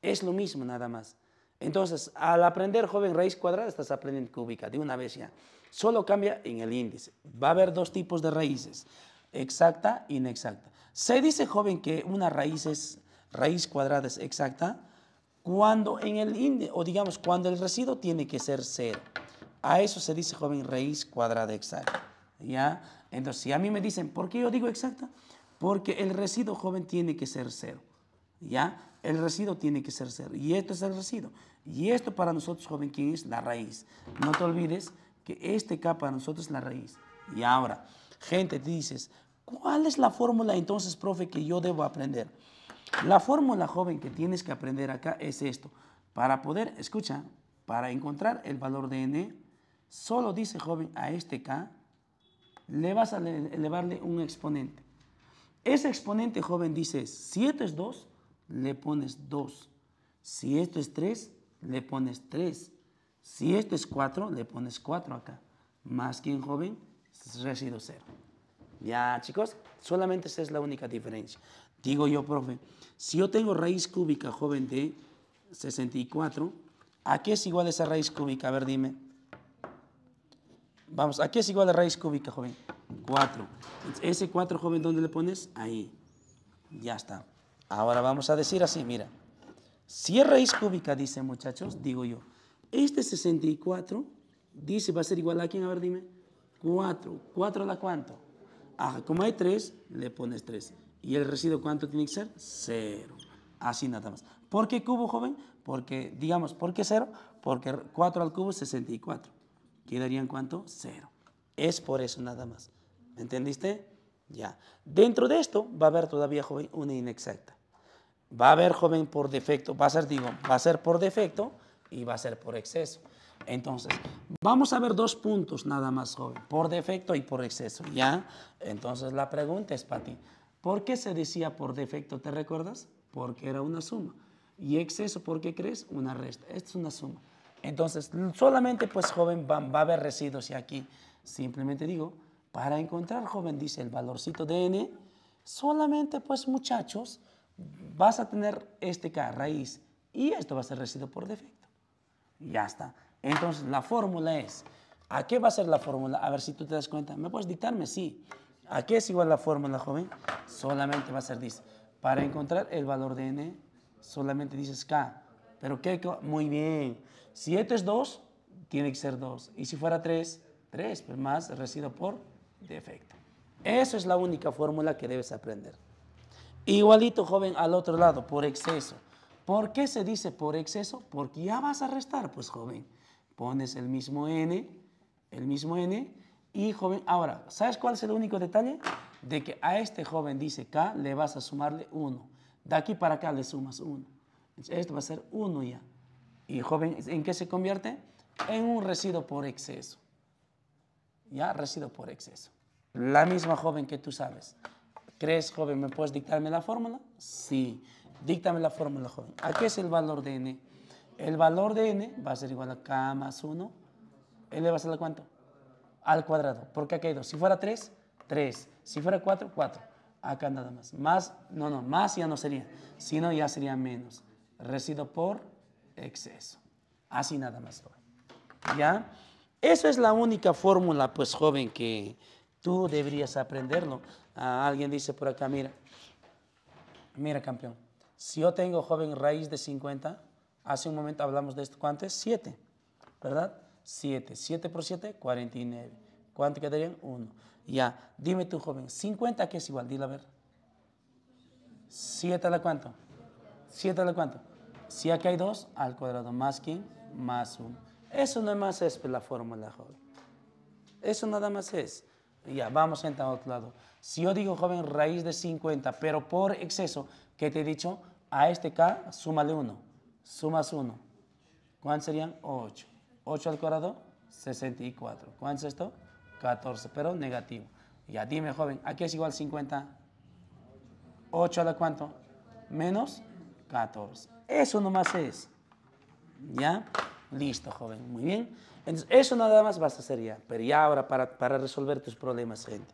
A: Es lo mismo nada más. Entonces, al aprender joven raíz cuadrada, estás aprendiendo cúbica de una vez ya. Solo cambia en el índice. Va a haber dos tipos de raíces, exacta e inexacta. Se dice, joven, que una raíz es raíz cuadrada es exacta cuando en el índice, o digamos, cuando el residuo tiene que ser cero. A eso se dice, joven, raíz cuadrada exacta. ¿Ya? Entonces, si a mí me dicen, ¿por qué yo digo exacta? Porque el residuo, joven, tiene que ser cero. ¿Ya? el residuo tiene que ser cero. Y esto es el residuo. Y esto para nosotros, joven, ¿quién es? La raíz. No te olvides que este K para nosotros es la raíz. Y ahora, gente, te dices, ¿cuál es la fórmula entonces, profe, que yo debo aprender? La fórmula, joven, que tienes que aprender acá es esto. Para poder, escucha, para encontrar el valor de N, solo dice, joven, a este K, le vas a elevarle un exponente. Ese exponente, joven, dice 7 es 2, le pones 2. Si esto es 3, le pones 3. Si esto es 4, le pones 4 acá. Más que en joven, residuo 0. Ya, chicos, solamente esa es la única diferencia. Digo yo, profe, si yo tengo raíz cúbica joven de 64, ¿a qué es igual esa raíz cúbica? A ver, dime. Vamos, ¿a qué es igual la raíz cúbica, joven? 4. Ese 4, joven, ¿dónde le pones? Ahí. Ya está. Ahora vamos a decir así, mira. Si es raíz cúbica, dice muchachos, digo yo, este 64 dice va a ser igual a quién, a ver, dime. 4. ¿4 la cuánto? Ah, como hay 3, le pones 3. ¿Y el residuo cuánto tiene que ser? 0. Así nada más. ¿Por qué cubo, joven? Porque, digamos, ¿por qué 0? Porque 4 al cubo es 64. ¿quedarían cuánto? 0. Es por eso nada más. ¿Me entendiste? Ya. Dentro de esto va a haber todavía, joven, una inexacta. Va a haber joven por defecto, va a ser, digo, va a ser por defecto y va a ser por exceso. Entonces, vamos a ver dos puntos nada más, joven, por defecto y por exceso, ¿ya? Entonces, la pregunta es para ti. ¿Por qué se decía por defecto, te recuerdas? Porque era una suma. Y exceso, ¿por qué crees? Una resta. Esto es una suma. Entonces, solamente pues, joven, va, va a haber residuos y aquí simplemente digo, para encontrar, joven, dice el valorcito de n, solamente pues, muchachos, vas a tener este K raíz y esto va a ser residuo por defecto. Ya está. Entonces, la fórmula es, ¿a qué va a ser la fórmula? A ver si tú te das cuenta. ¿Me puedes dictarme? Sí. ¿A qué es igual la fórmula, joven? Solamente va a ser, dice, para encontrar el valor de n, solamente dices K. Pero ¿qué? Muy bien. Si esto es 2, tiene que ser 2. Y si fuera 3, 3, pues más residuo por defecto. Eso es la única fórmula que debes aprender. Igualito, joven, al otro lado, por exceso. ¿Por qué se dice por exceso? Porque ya vas a restar, pues, joven. Pones el mismo n, el mismo n, y, joven, ahora, ¿sabes cuál es el único detalle? De que a este joven dice k, le vas a sumarle 1. De aquí para acá le sumas 1. Esto va a ser 1 ya. Y, joven, ¿en qué se convierte? En un residuo por exceso. Ya, residuo por exceso. La misma joven que tú sabes. ¿Crees, joven, me puedes dictarme la fórmula? Sí. Díctame la fórmula, joven. ¿A qué es el valor de n? El valor de n va a ser igual a k más 1 va a ser cuánto? Al cuadrado. Porque acá hay Si fuera 3, 3. Si fuera 4, 4. Acá nada más. Más, no, no, más ya no sería. Sino ya sería menos. Residuo por exceso. Así nada más, joven. ¿Ya? Eso es la única fórmula, pues, joven, que Tú deberías aprenderlo. Ah, alguien dice por acá, mira, mira campeón, si yo tengo joven raíz de 50, hace un momento hablamos de esto, ¿cuánto es? 7, ¿verdad? 7, 7 por 7, 49. ¿Cuánto quedarían? 1. Ya, dime tú joven, 50 que es igual, dile a ver. 7 a la cuánto? 7 a la cuánto? Si acá hay 2, al cuadrado, más quién? más 1. Eso es más es la fórmula, joven. Eso nada más es. Ya, vamos entrar a otro lado. Si yo digo, joven, raíz de 50, pero por exceso, ¿qué te he dicho? A este K, súmale 1. Sumas 1. ¿Cuántos serían? 8. 8 al cuadrado, 64. ¿Cuánto es esto? 14, pero negativo. Ya, dime, joven, ¿a qué es igual 50? 8 a la cuánto? Menos 14. Eso nomás es. ¿Ya? Listo, joven, muy bien. Entonces, eso nada más basta sería. ya. Pero ya ahora, para, resolver tus problemas, gente,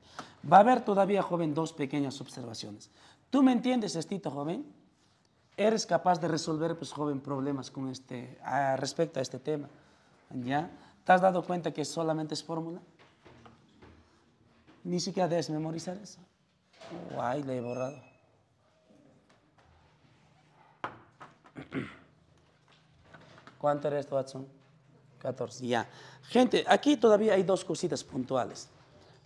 A: va a haber todavía, joven, dos pequeñas observaciones. ¿Tú me entiendes, Estito, joven? ¿Eres capaz de resolver, pues, joven, problemas con este, respecto a este tema? ¿Ya? ¿Te has dado cuenta que solamente es fórmula? Ni siquiera debes memorizar eso. Guay, oh, le he borrado. ¿Cuánto eres Watson? 14, ya. Gente, aquí todavía hay dos cositas puntuales.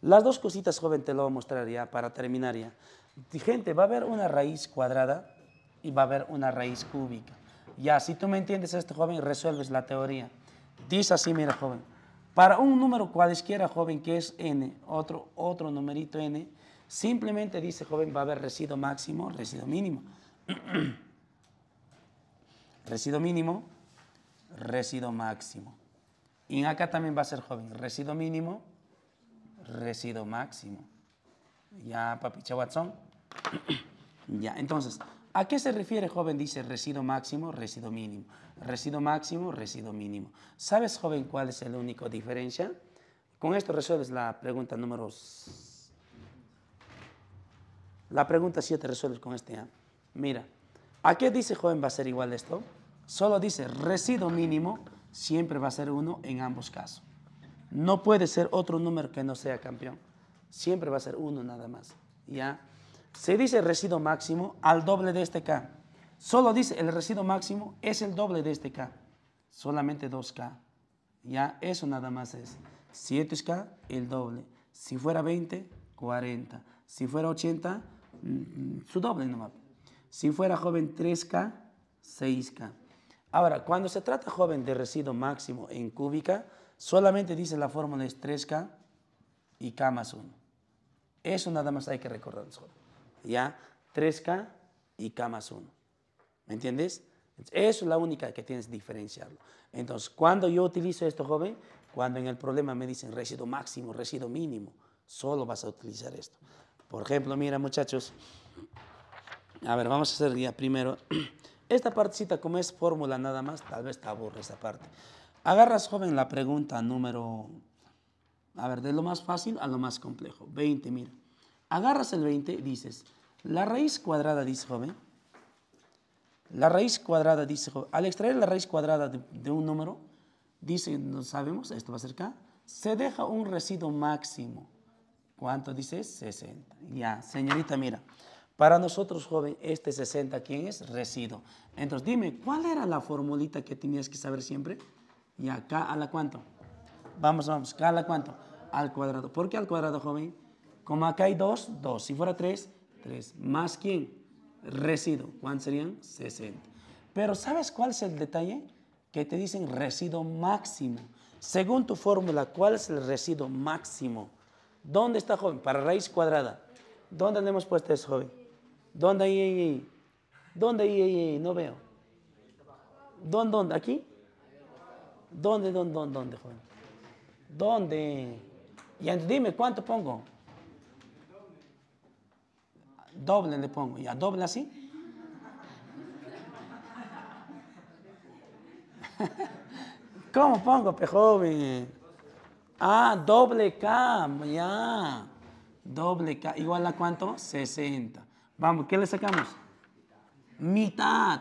A: Las dos cositas, joven, te lo voy a mostrar ya para terminar ya. Gente, va a haber una raíz cuadrada y va a haber una raíz cúbica. Ya, si tú me entiendes este, joven, resuelves la teoría. Dice así, mira, joven. Para un número cualesquiera, joven, que es n, otro, otro numerito n, simplemente dice, joven, va a haber residuo máximo, residuo mínimo. residuo mínimo residuo máximo. Y acá también va a ser joven, residuo mínimo, residuo máximo. Ya, papi, Watson. ya, entonces, ¿a qué se refiere joven? Dice residuo máximo, residuo mínimo. Residuo máximo, residuo mínimo. ¿Sabes, joven, cuál es la única diferencia? Con esto resuelves la pregunta número... La pregunta 7 resuelves con este. Mira, ¿a qué dice joven va a ser igual esto? solo dice residuo mínimo, siempre va a ser uno en ambos casos. No puede ser otro número que no sea campeón. Siempre va a ser uno nada más. ¿ya? Se dice residuo máximo al doble de este K. Solo dice el residuo máximo es el doble de este K. Solamente 2K. Ya, eso nada más es. 7 K, el doble. Si fuera 20, 40. Si fuera 80, mm, mm, su doble nomás. Si fuera joven, 3K, 6K. Ahora, cuando se trata, joven, de residuo máximo en cúbica, solamente dice la fórmula es 3K y K más 1. Eso nada más hay que recordar, joven. ¿Ya? 3K y K más 1. ¿Me entiendes? Eso es la única que tienes que diferenciarlo. Entonces, cuando yo utilizo esto, joven, cuando en el problema me dicen residuo máximo, residuo mínimo, solo vas a utilizar esto. Por ejemplo, mira muchachos, a ver, vamos a hacer día primero Esta partecita, como es fórmula nada más, tal vez te aburre esa parte. Agarras, joven, la pregunta número... A ver, de lo más fácil a lo más complejo. 20, mira. Agarras el 20 y dices, la raíz cuadrada, dice joven. La raíz cuadrada, dice joven. Al extraer la raíz cuadrada de, un número, dice, no sabemos, esto va a ser se deja un residuo máximo. ¿Cuánto dices? 60. Ya, señorita, mira. Para nosotros, joven, este 60, ¿quién es? Residuo. Entonces, dime, ¿cuál era la formulita que tenías que saber siempre? Y acá a la cuánto. Vamos, vamos, acá a la cuánto? Al cuadrado. ¿Por qué al cuadrado, joven? Como acá hay 2, 2. Si fuera 3, 3. ¿Más quién? Residuo. ¿Cuántos serían? 60. Pero ¿sabes cuál es el detalle? Que te dicen residuo máximo. Según tu fórmula, ¿cuál es el residuo máximo? ¿Dónde está, joven? Para raíz cuadrada. ¿Dónde le hemos puesto eso, joven? ¿Dónde ahí, ¿Dónde ahí, No veo. ¿Dónde, dónde? ¿Aquí? ¿Dónde, dónde, dónde, dónde, joven? ¿Dónde? Ya dime, ¿cuánto pongo? Doble le pongo. ¿Ya doble así? ¿Cómo pongo, pe joven? Ah, doble K, ya. Doble K, igual a cuánto? 60. Vamos, ¿qué le sacamos? Mitad.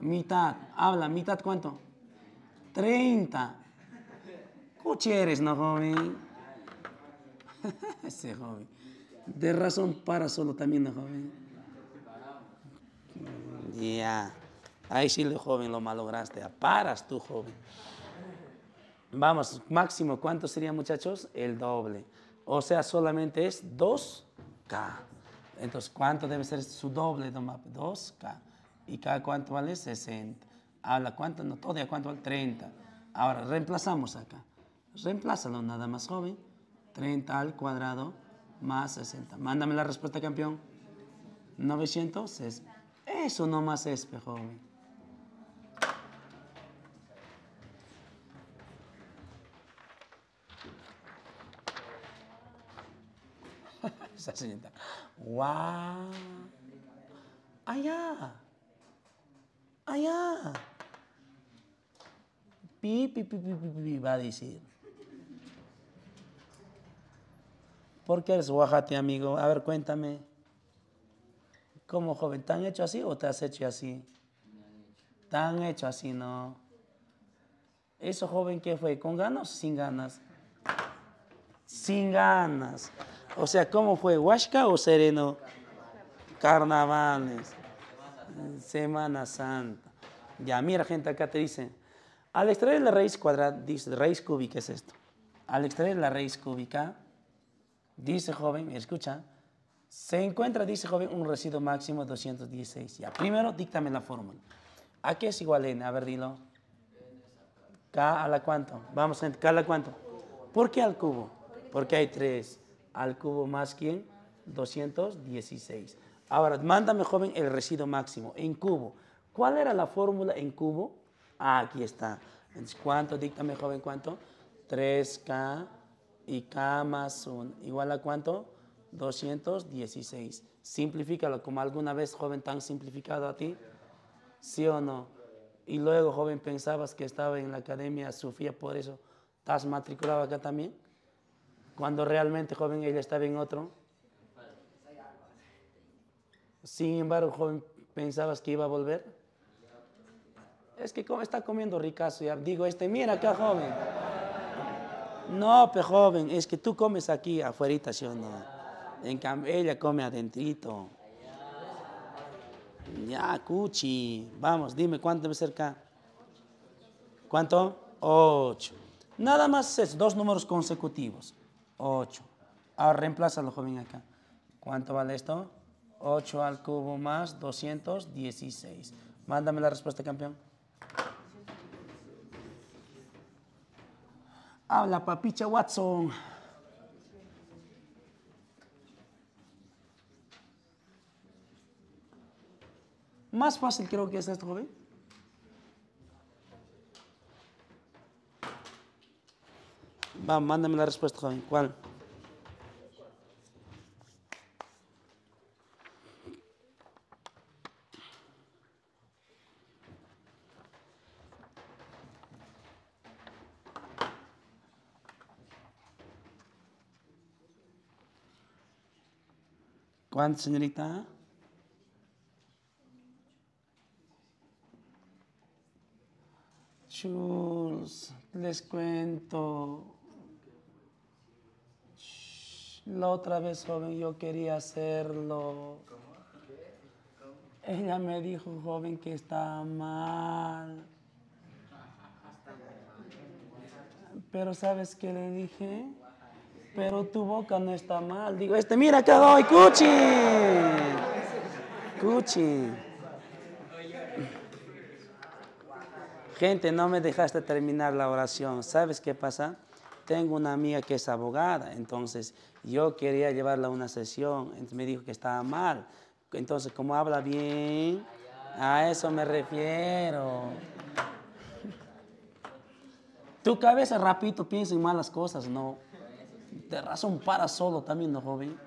A: Mitad. Habla, mitad cuánto? ¡Treinta! ¿Qué eres, no joven. Ese joven. De razón para solo también, no joven. Ya. Ahí sí, joven, lo malograste. Ah, paras tú, joven. Vamos, máximo, ¿cuánto sería, muchachos? El doble. O sea, solamente es dos K. Entonces, ¿cuánto debe ser su doble, 2K. ¿Y K cuánto vale? 60. Ahora, ¿cuánto? No, todavía, ¿cuánto vale? 30. Ahora, reemplazamos acá. Reemplázalo, nada más, joven. 30 al cuadrado más 60. Mándame la respuesta, campeón. 900. Eso nomás es, joven. esa ¡Wow! ¡Allá! ¡Allá! Pi, pi, pi, pi, pi, pi, va a decir. ¿Por qué eres guajate, amigo? A ver, cuéntame. ¿Cómo, joven? ¿Te han hecho así o te has hecho así? Te han hecho así, ¿no? ¿Eso joven qué fue? ¿Con ganas o sin ganas? Sin ganas. O sea, ¿cómo fue? ¿Huasca o sereno? Carnavales. Semana Santa. Ya, mira, gente, acá te dice: Al extraer la raíz cuadrada, dice, raíz cúbica es esto. Al extraer la raíz cúbica, dice joven, escucha, se encuentra, dice joven, un residuo máximo de 216. Ya, primero, díctame la fórmula. ¿A qué es igual n? A ver, dilo. K a la cuánto. Vamos, gente, K a la cuánto. ¿Por qué al cubo? Porque hay tres al cubo más quién? 216. Ahora, mándame, joven, el residuo máximo en cubo. ¿Cuál era la fórmula en cubo? Ah, aquí está. ¿cuánto? Díctame, joven, ¿cuánto? 3K y K más 1. ¿Igual a cuánto? 216. Simplifícalo, como alguna vez, joven, tan simplificado a ti. ¿Sí o no? Y luego, joven, pensabas que estaba en la Academia Sofía, por eso, ¿estás matriculado acá también? cuando realmente, joven, ella estaba en otro. Sin embargo, joven, ¿pensabas que iba a volver? Es que está comiendo ricazo, digo, este, mira acá, joven. No, pe joven, es que tú comes aquí afuera, ¿sí o no? En cambio, ella come adentrito. Ya, cuchi. Vamos, dime, ¿cuánto me cerca? ¿Cuánto? Ocho. Nada más es dos números consecutivos. 8. Ahora los joven, acá. ¿Cuánto vale esto? 8 al cubo más 216. Mándame la respuesta, campeón. Habla, papicha Watson. Más fácil creo que es esto, joven. mándame la respuesta, joven. ¿Cuál? señorita? Chus, les cuento. La otra vez, joven, yo quería hacerlo. Ella me dijo, joven, que está mal. Pero ¿sabes qué le dije? Pero tu boca no está mal. Digo, este, mira que doy, cuchi. Cuchi. Gente, no me dejaste terminar la oración. ¿Sabes qué pasa? tengo una amiga que es abogada, entonces yo quería llevarla a una sesión, entonces me dijo que estaba mal. Entonces, como habla bien, a eso me refiero. Tu cabeza rapidito piensa en malas cosas, ¿no? De razón para solo también, ¿no, joven?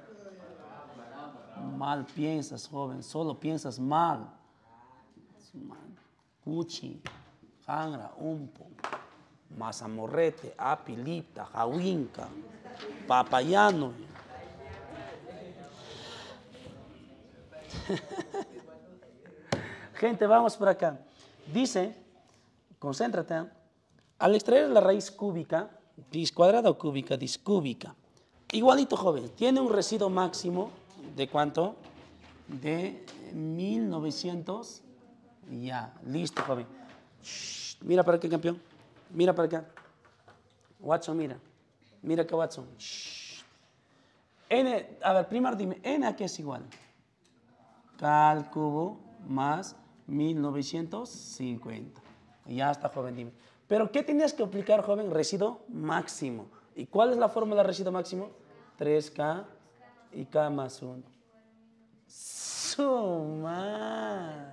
A: Mal piensas, joven, solo piensas mal. Cuchi, un poco Mazamorrete, Apilita, Jauinca, Papayano. Gente, vamos por acá. Dice, concéntrate, ¿eh? al extraer la raíz cúbica, dis cuadrada o cúbica, dis cúbica, igualito joven, tiene un residuo máximo de cuánto? De 1900. Ya, listo joven. mira para qué campeón. Mira para acá. Watson, mira. Mira que Watson. N, a ver, primar dime, ¿n a qué es igual? K al cubo más 1950. Ya está, joven, dime. Pero, ¿qué tienes que aplicar, joven? Residuo máximo. ¿Y cuál es la fórmula de residuo máximo? 3K y K más 1. Suma.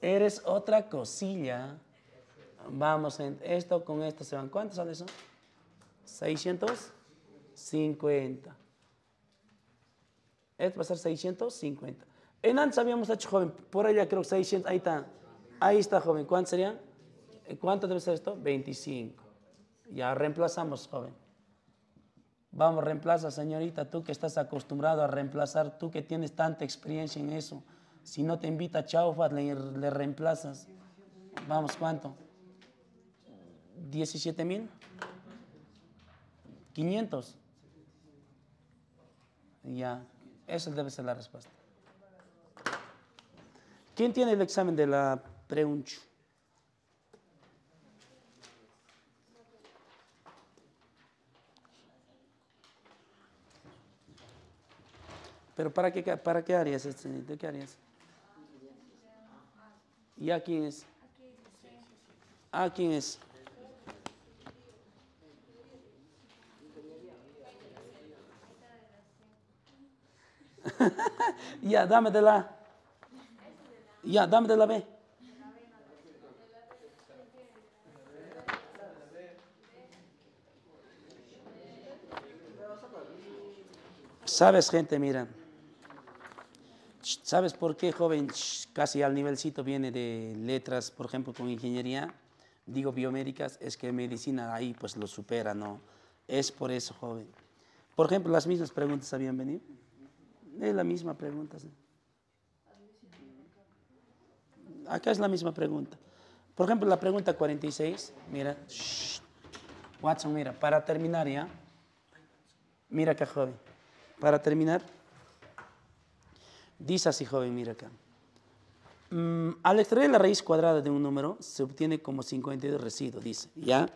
A: Eres otra cosilla. Vamos, en esto con esto se van. ¿Cuánto sale eso? 650. Esto va a ser 650. En antes habíamos hecho, joven, por allá creo 600. Ahí está. Ahí está, joven. ¿Cuánto sería? Eh, ¿Cuánto debe ser esto? 25. Ya reemplazamos, joven. Vamos, reemplaza, señorita, tú que estás acostumbrado a reemplazar, tú que tienes tanta experiencia en eso. Si no te invita a Chaufat, le reemplazas. Vamos, ¿cuánto? ¿17,000? mil. 500. Ya, esa debe ser la respuesta. ¿Quién tiene el examen de la preuncho ¿Pero para qué, para qué este? ¿De qué harías? ¿Y a quién es? ¿A quién es? ya, dame de la. Ya, dame de la B. Sabes, gente, mira. ¿Sabes por qué, joven, casi al nivelcito viene de letras, por ejemplo, con ingeniería? Digo biomédicas, es que medicina ahí pues lo supera, ¿no? Es por eso, joven. Por ejemplo, las mismas preguntas habían venido. Es la misma pregunta. Acá es la misma pregunta. Por ejemplo, la pregunta 46, mira. Watson, mira, para terminar ya. Mira acá, joven. Para terminar, dice así, joven, mira acá. Mm, al extraer la raíz cuadrada de un número, se obtiene como 52 residuos, dice. ¿Ya?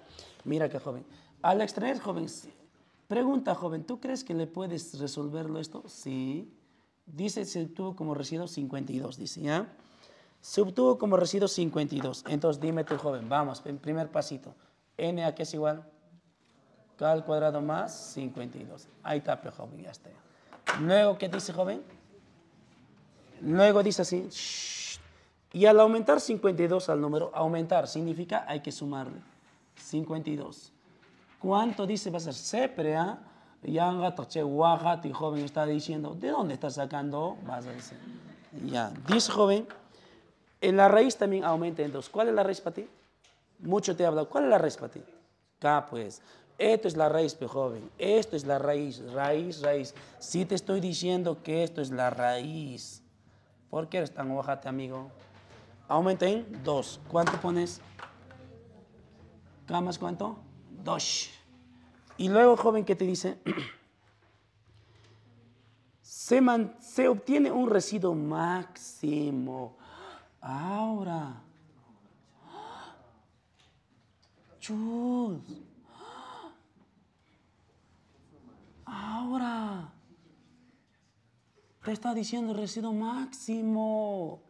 A: Mira acá, joven. Al extraer, joven, Pregunta, joven, ¿tú crees que le puedes resolverlo esto? Sí. Dice, se obtuvo como residuo 52, dice, ¿ya? Se obtuvo como residuo 52. Entonces, dime tú, joven, vamos, primer pasito. n a qué es igual? k al cuadrado más 52. Ahí está, joven, ya está. Luego, ¿qué dice, joven? Luego dice así, y al aumentar 52 al número, aumentar significa hay que sumarle 52. ¿Cuánto dice va a ser seprea? Yanga, Toche, waha, joven está diciendo, ¿de dónde está sacando? Vas a decir. Ya, dice joven, en la raíz también aumenta en dos. ¿Cuál es la raíz para ti? Mucho te he hablado. ¿Cuál es la raíz para ti? Acá pues. Esto es la raíz, pe joven. Esto es la raíz, raíz, raíz. Sí te estoy diciendo que esto es la raíz. ¿Por qué eres tan ojate, amigo? Aumenta en dos. ¿Cuánto pones? ¿Camas cuánto pones más cuánto Dos Y luego joven que te dice, se, se obtiene un residuo máximo. Ahora. Chus. Ahora. Te está diciendo residuo máximo.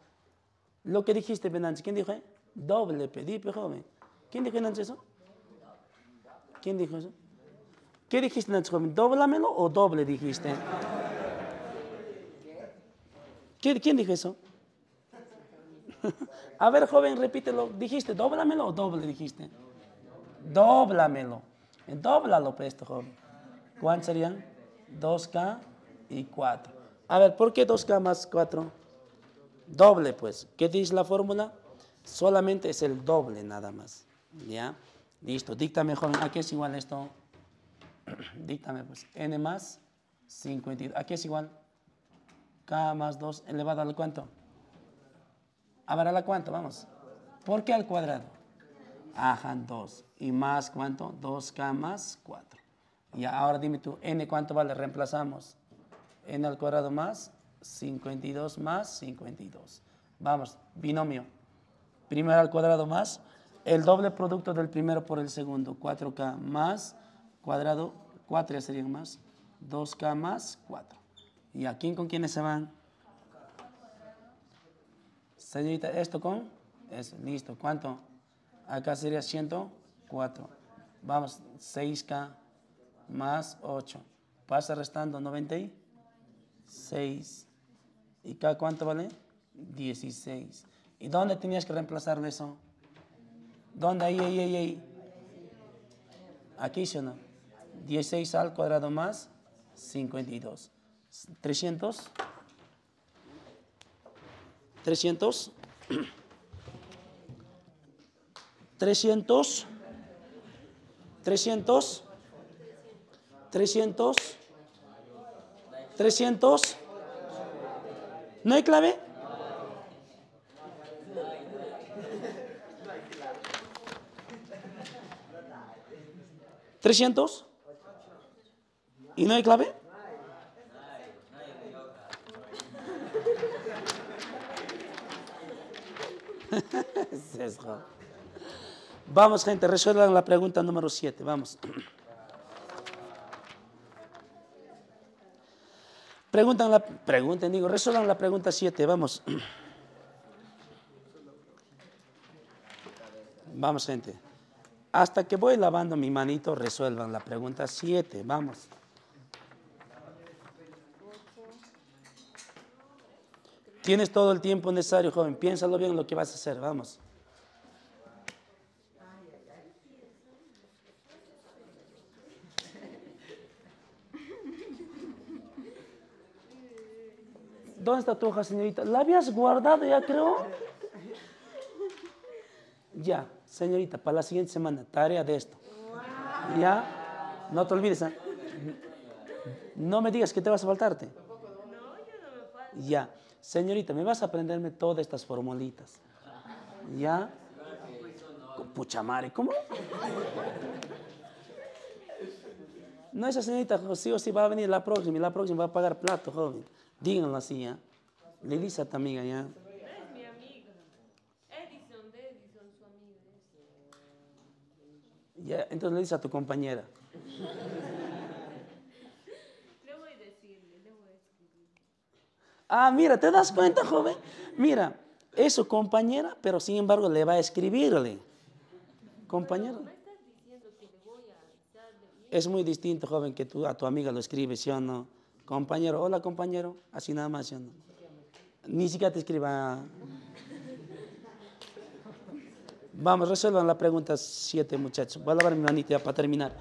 A: Lo que dijiste, Benanche. ¿Quién dijo? Eh? Doble pedipe joven. ¿Quién dijo eso? ¿Quién dijo eso? ¿Qué dijiste en el ¿Dóblamelo o doble dijiste? ¿Quién, ¿Quién dijo eso? A ver, joven, repítelo. ¿Dijiste dóblamelo o doble dijiste? Doblamelo. Eh, Dóblalo, pues, este joven. ¿Cuánto serían? 2K y 4. A ver, ¿por qué 2K más 4? Doble, pues. ¿Qué dice la fórmula? Solamente es el doble, nada más. ¿Ya? Listo, díctame, joven, ¿a qué es igual esto? díctame, pues, n más 52. Aquí es igual? k más 2 elevado al cuánto? ¿A ver, la cuánto? Vamos. ¿Por qué al cuadrado? Ajá, 2. ¿Y más cuánto? 2k más 4. Y ahora dime tú, n cuánto vale, reemplazamos. n al cuadrado más 52 más 52. Vamos, binomio. Primero al cuadrado más el doble producto del primero por el segundo, 4K más cuadrado, 4 ya serían más, 2K más 4. ¿Y a quién con quiénes se van? Señorita, esto con, es listo, ¿cuánto? Acá sería 104. Vamos, 6K más 8. Pasa restando 90 ¿Y K cuánto vale? 16. ¿Y dónde tenías que reemplazarle eso? ¿Dónde? Ahí, ahí, ahí, ahí. Aquí, ¿sí o no? 16 al cuadrado más 52. 300. 300. 300. 300. 300. 300. ¿No hay clave? 300. ¿Y no hay clave? Vamos, gente, resuelvan la pregunta número 7. Vamos. Preguntan la, pregunten, digo, resuelvan la pregunta 7. Vamos. Vamos, gente. Hasta que voy lavando mi manito, resuelvan la pregunta 7. Vamos. Tienes todo el tiempo necesario, joven. Piénsalo bien lo que vas a hacer. Vamos. ¿Dónde está tu hoja, señorita? ¿La habías guardado ya, creo? Ya señorita, para la siguiente semana, tarea de esto. Ya, no te olvides. ¿ah? No me digas que te vas a faltarte. Ya, señorita, me vas a aprenderme todas estas formulitas. Ya. Pucha madre, ¿cómo? No, esa señorita sí o sí va a venir la próxima y la próxima va a pagar plato, joven. Díganlo así, ¿ya? ¿ah? Lilisa, tu amiga, ¿ya? entonces le dices a tu compañera. voy a decirle, voy a Ah, mira, ¿te das cuenta, joven? Mira, es su compañera, pero sin embargo le va a escribirle. Compañero. Es muy distinto, joven, que tú a tu amiga lo escribes, ¿sí o no? Compañero, hola compañero, así nada más, ¿sí Ni siquiera te escriba. Vamos, resuelvan la pregunta siete, muchachos. Voy a lavar mi manita para terminar.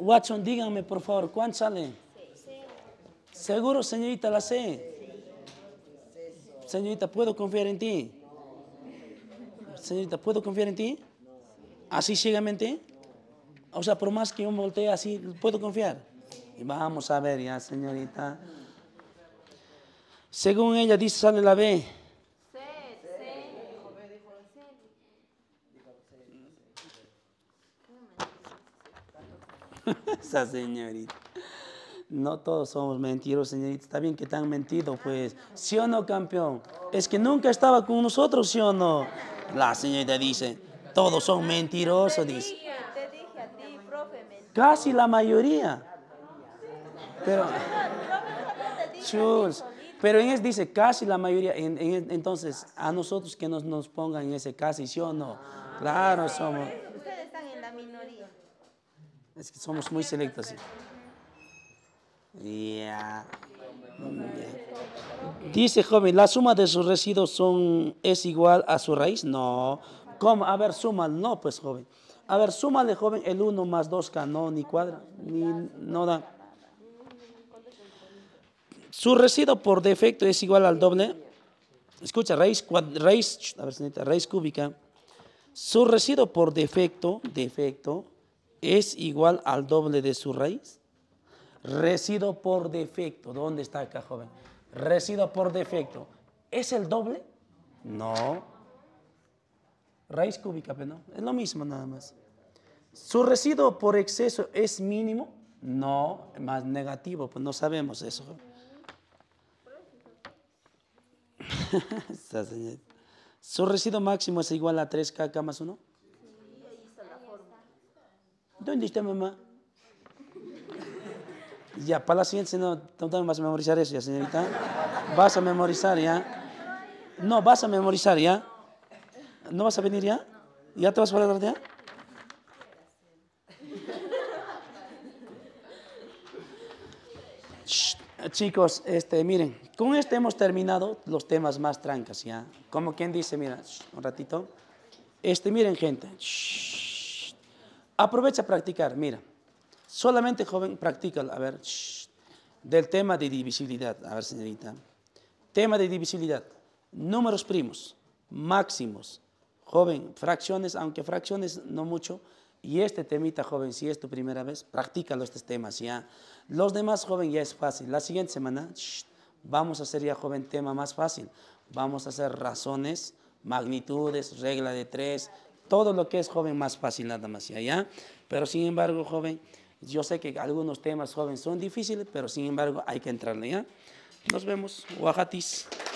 A: Watson, díganme por favor, ¿cuánto sale? ¿Seguro, señorita, la sé? Señorita, ¿puedo confiar en ti? Señorita, ¿puedo confiar en ti? ¿Así ciegamente? O sea, por más que yo me voltee así, ¿puedo confiar? Y vamos a ver ya, señorita. Según ella dice, sale la B. señorita. No todos somos mentirosos, señorita. Está bien que te han mentido, pues. ¿Sí o no, campeón? Es que nunca estaba con nosotros, ¿sí o no? La señorita dice, todos son mentirosos, dice. Te dije a ti, profe, Casi la mayoría. Pero... Pero en es dice casi la mayoría. entonces, a nosotros que nos, nos pongan en ese casi, ¿sí o no? Claro, somos. Es que somos muy selectos. Dice joven, la suma de sus residuos son, es igual a su raíz. No. ¿Cómo? A ver, suma. No, pues joven. A ver, súmale, joven, el 1 más 2K. No, ni cuadra. Ni, no da. Su residuo por defecto es igual al doble. Escucha, raíz, raíz, a ver, raíz cúbica. Su residuo por defecto, defecto, es igual al doble de su raíz. Residuo por defecto. ¿Dónde está acá, joven? Residuo por defecto. ¿Es el doble? No. Raíz cúbica, pero no. Es lo mismo nada más. ¿Su residuo por exceso es mínimo? No, más negativo, pues no sabemos eso. Su residuo máximo es igual a 3K más 1. ¿Dónde está mamá? Ya, para la siguiente, no, también vas a memorizar eso, ya, señorita. Vas a memorizar, ya. No, vas a memorizar, ya. ¿No vas a venir, ya? ¿Ya te vas para a darte ya? chicos, este, miren, con este hemos terminado los temas más trancas, ¿ya? Como quien dice, mira, un ratito. Este, miren, gente. Aprovecha a practicar, mira. Solamente, joven, practica, a ver, del tema de divisibilidad, a ver, señorita. Tema de divisibilidad, números primos, máximos, joven, fracciones, aunque fracciones no mucho, y este temita, joven, si es tu primera vez, practícalo estos temas ya. Los demás, joven, ya es fácil. La siguiente semana vamos a hacer ya, joven, tema más fácil. Vamos a hacer razones, magnitudes, regla de tres, todo lo que es joven más fácil nada más y allá. Pero sin embargo, joven, yo sé que algunos temas, jóvenes son difíciles, pero sin embargo hay que entrarle ya. Nos vemos. Oaxatis.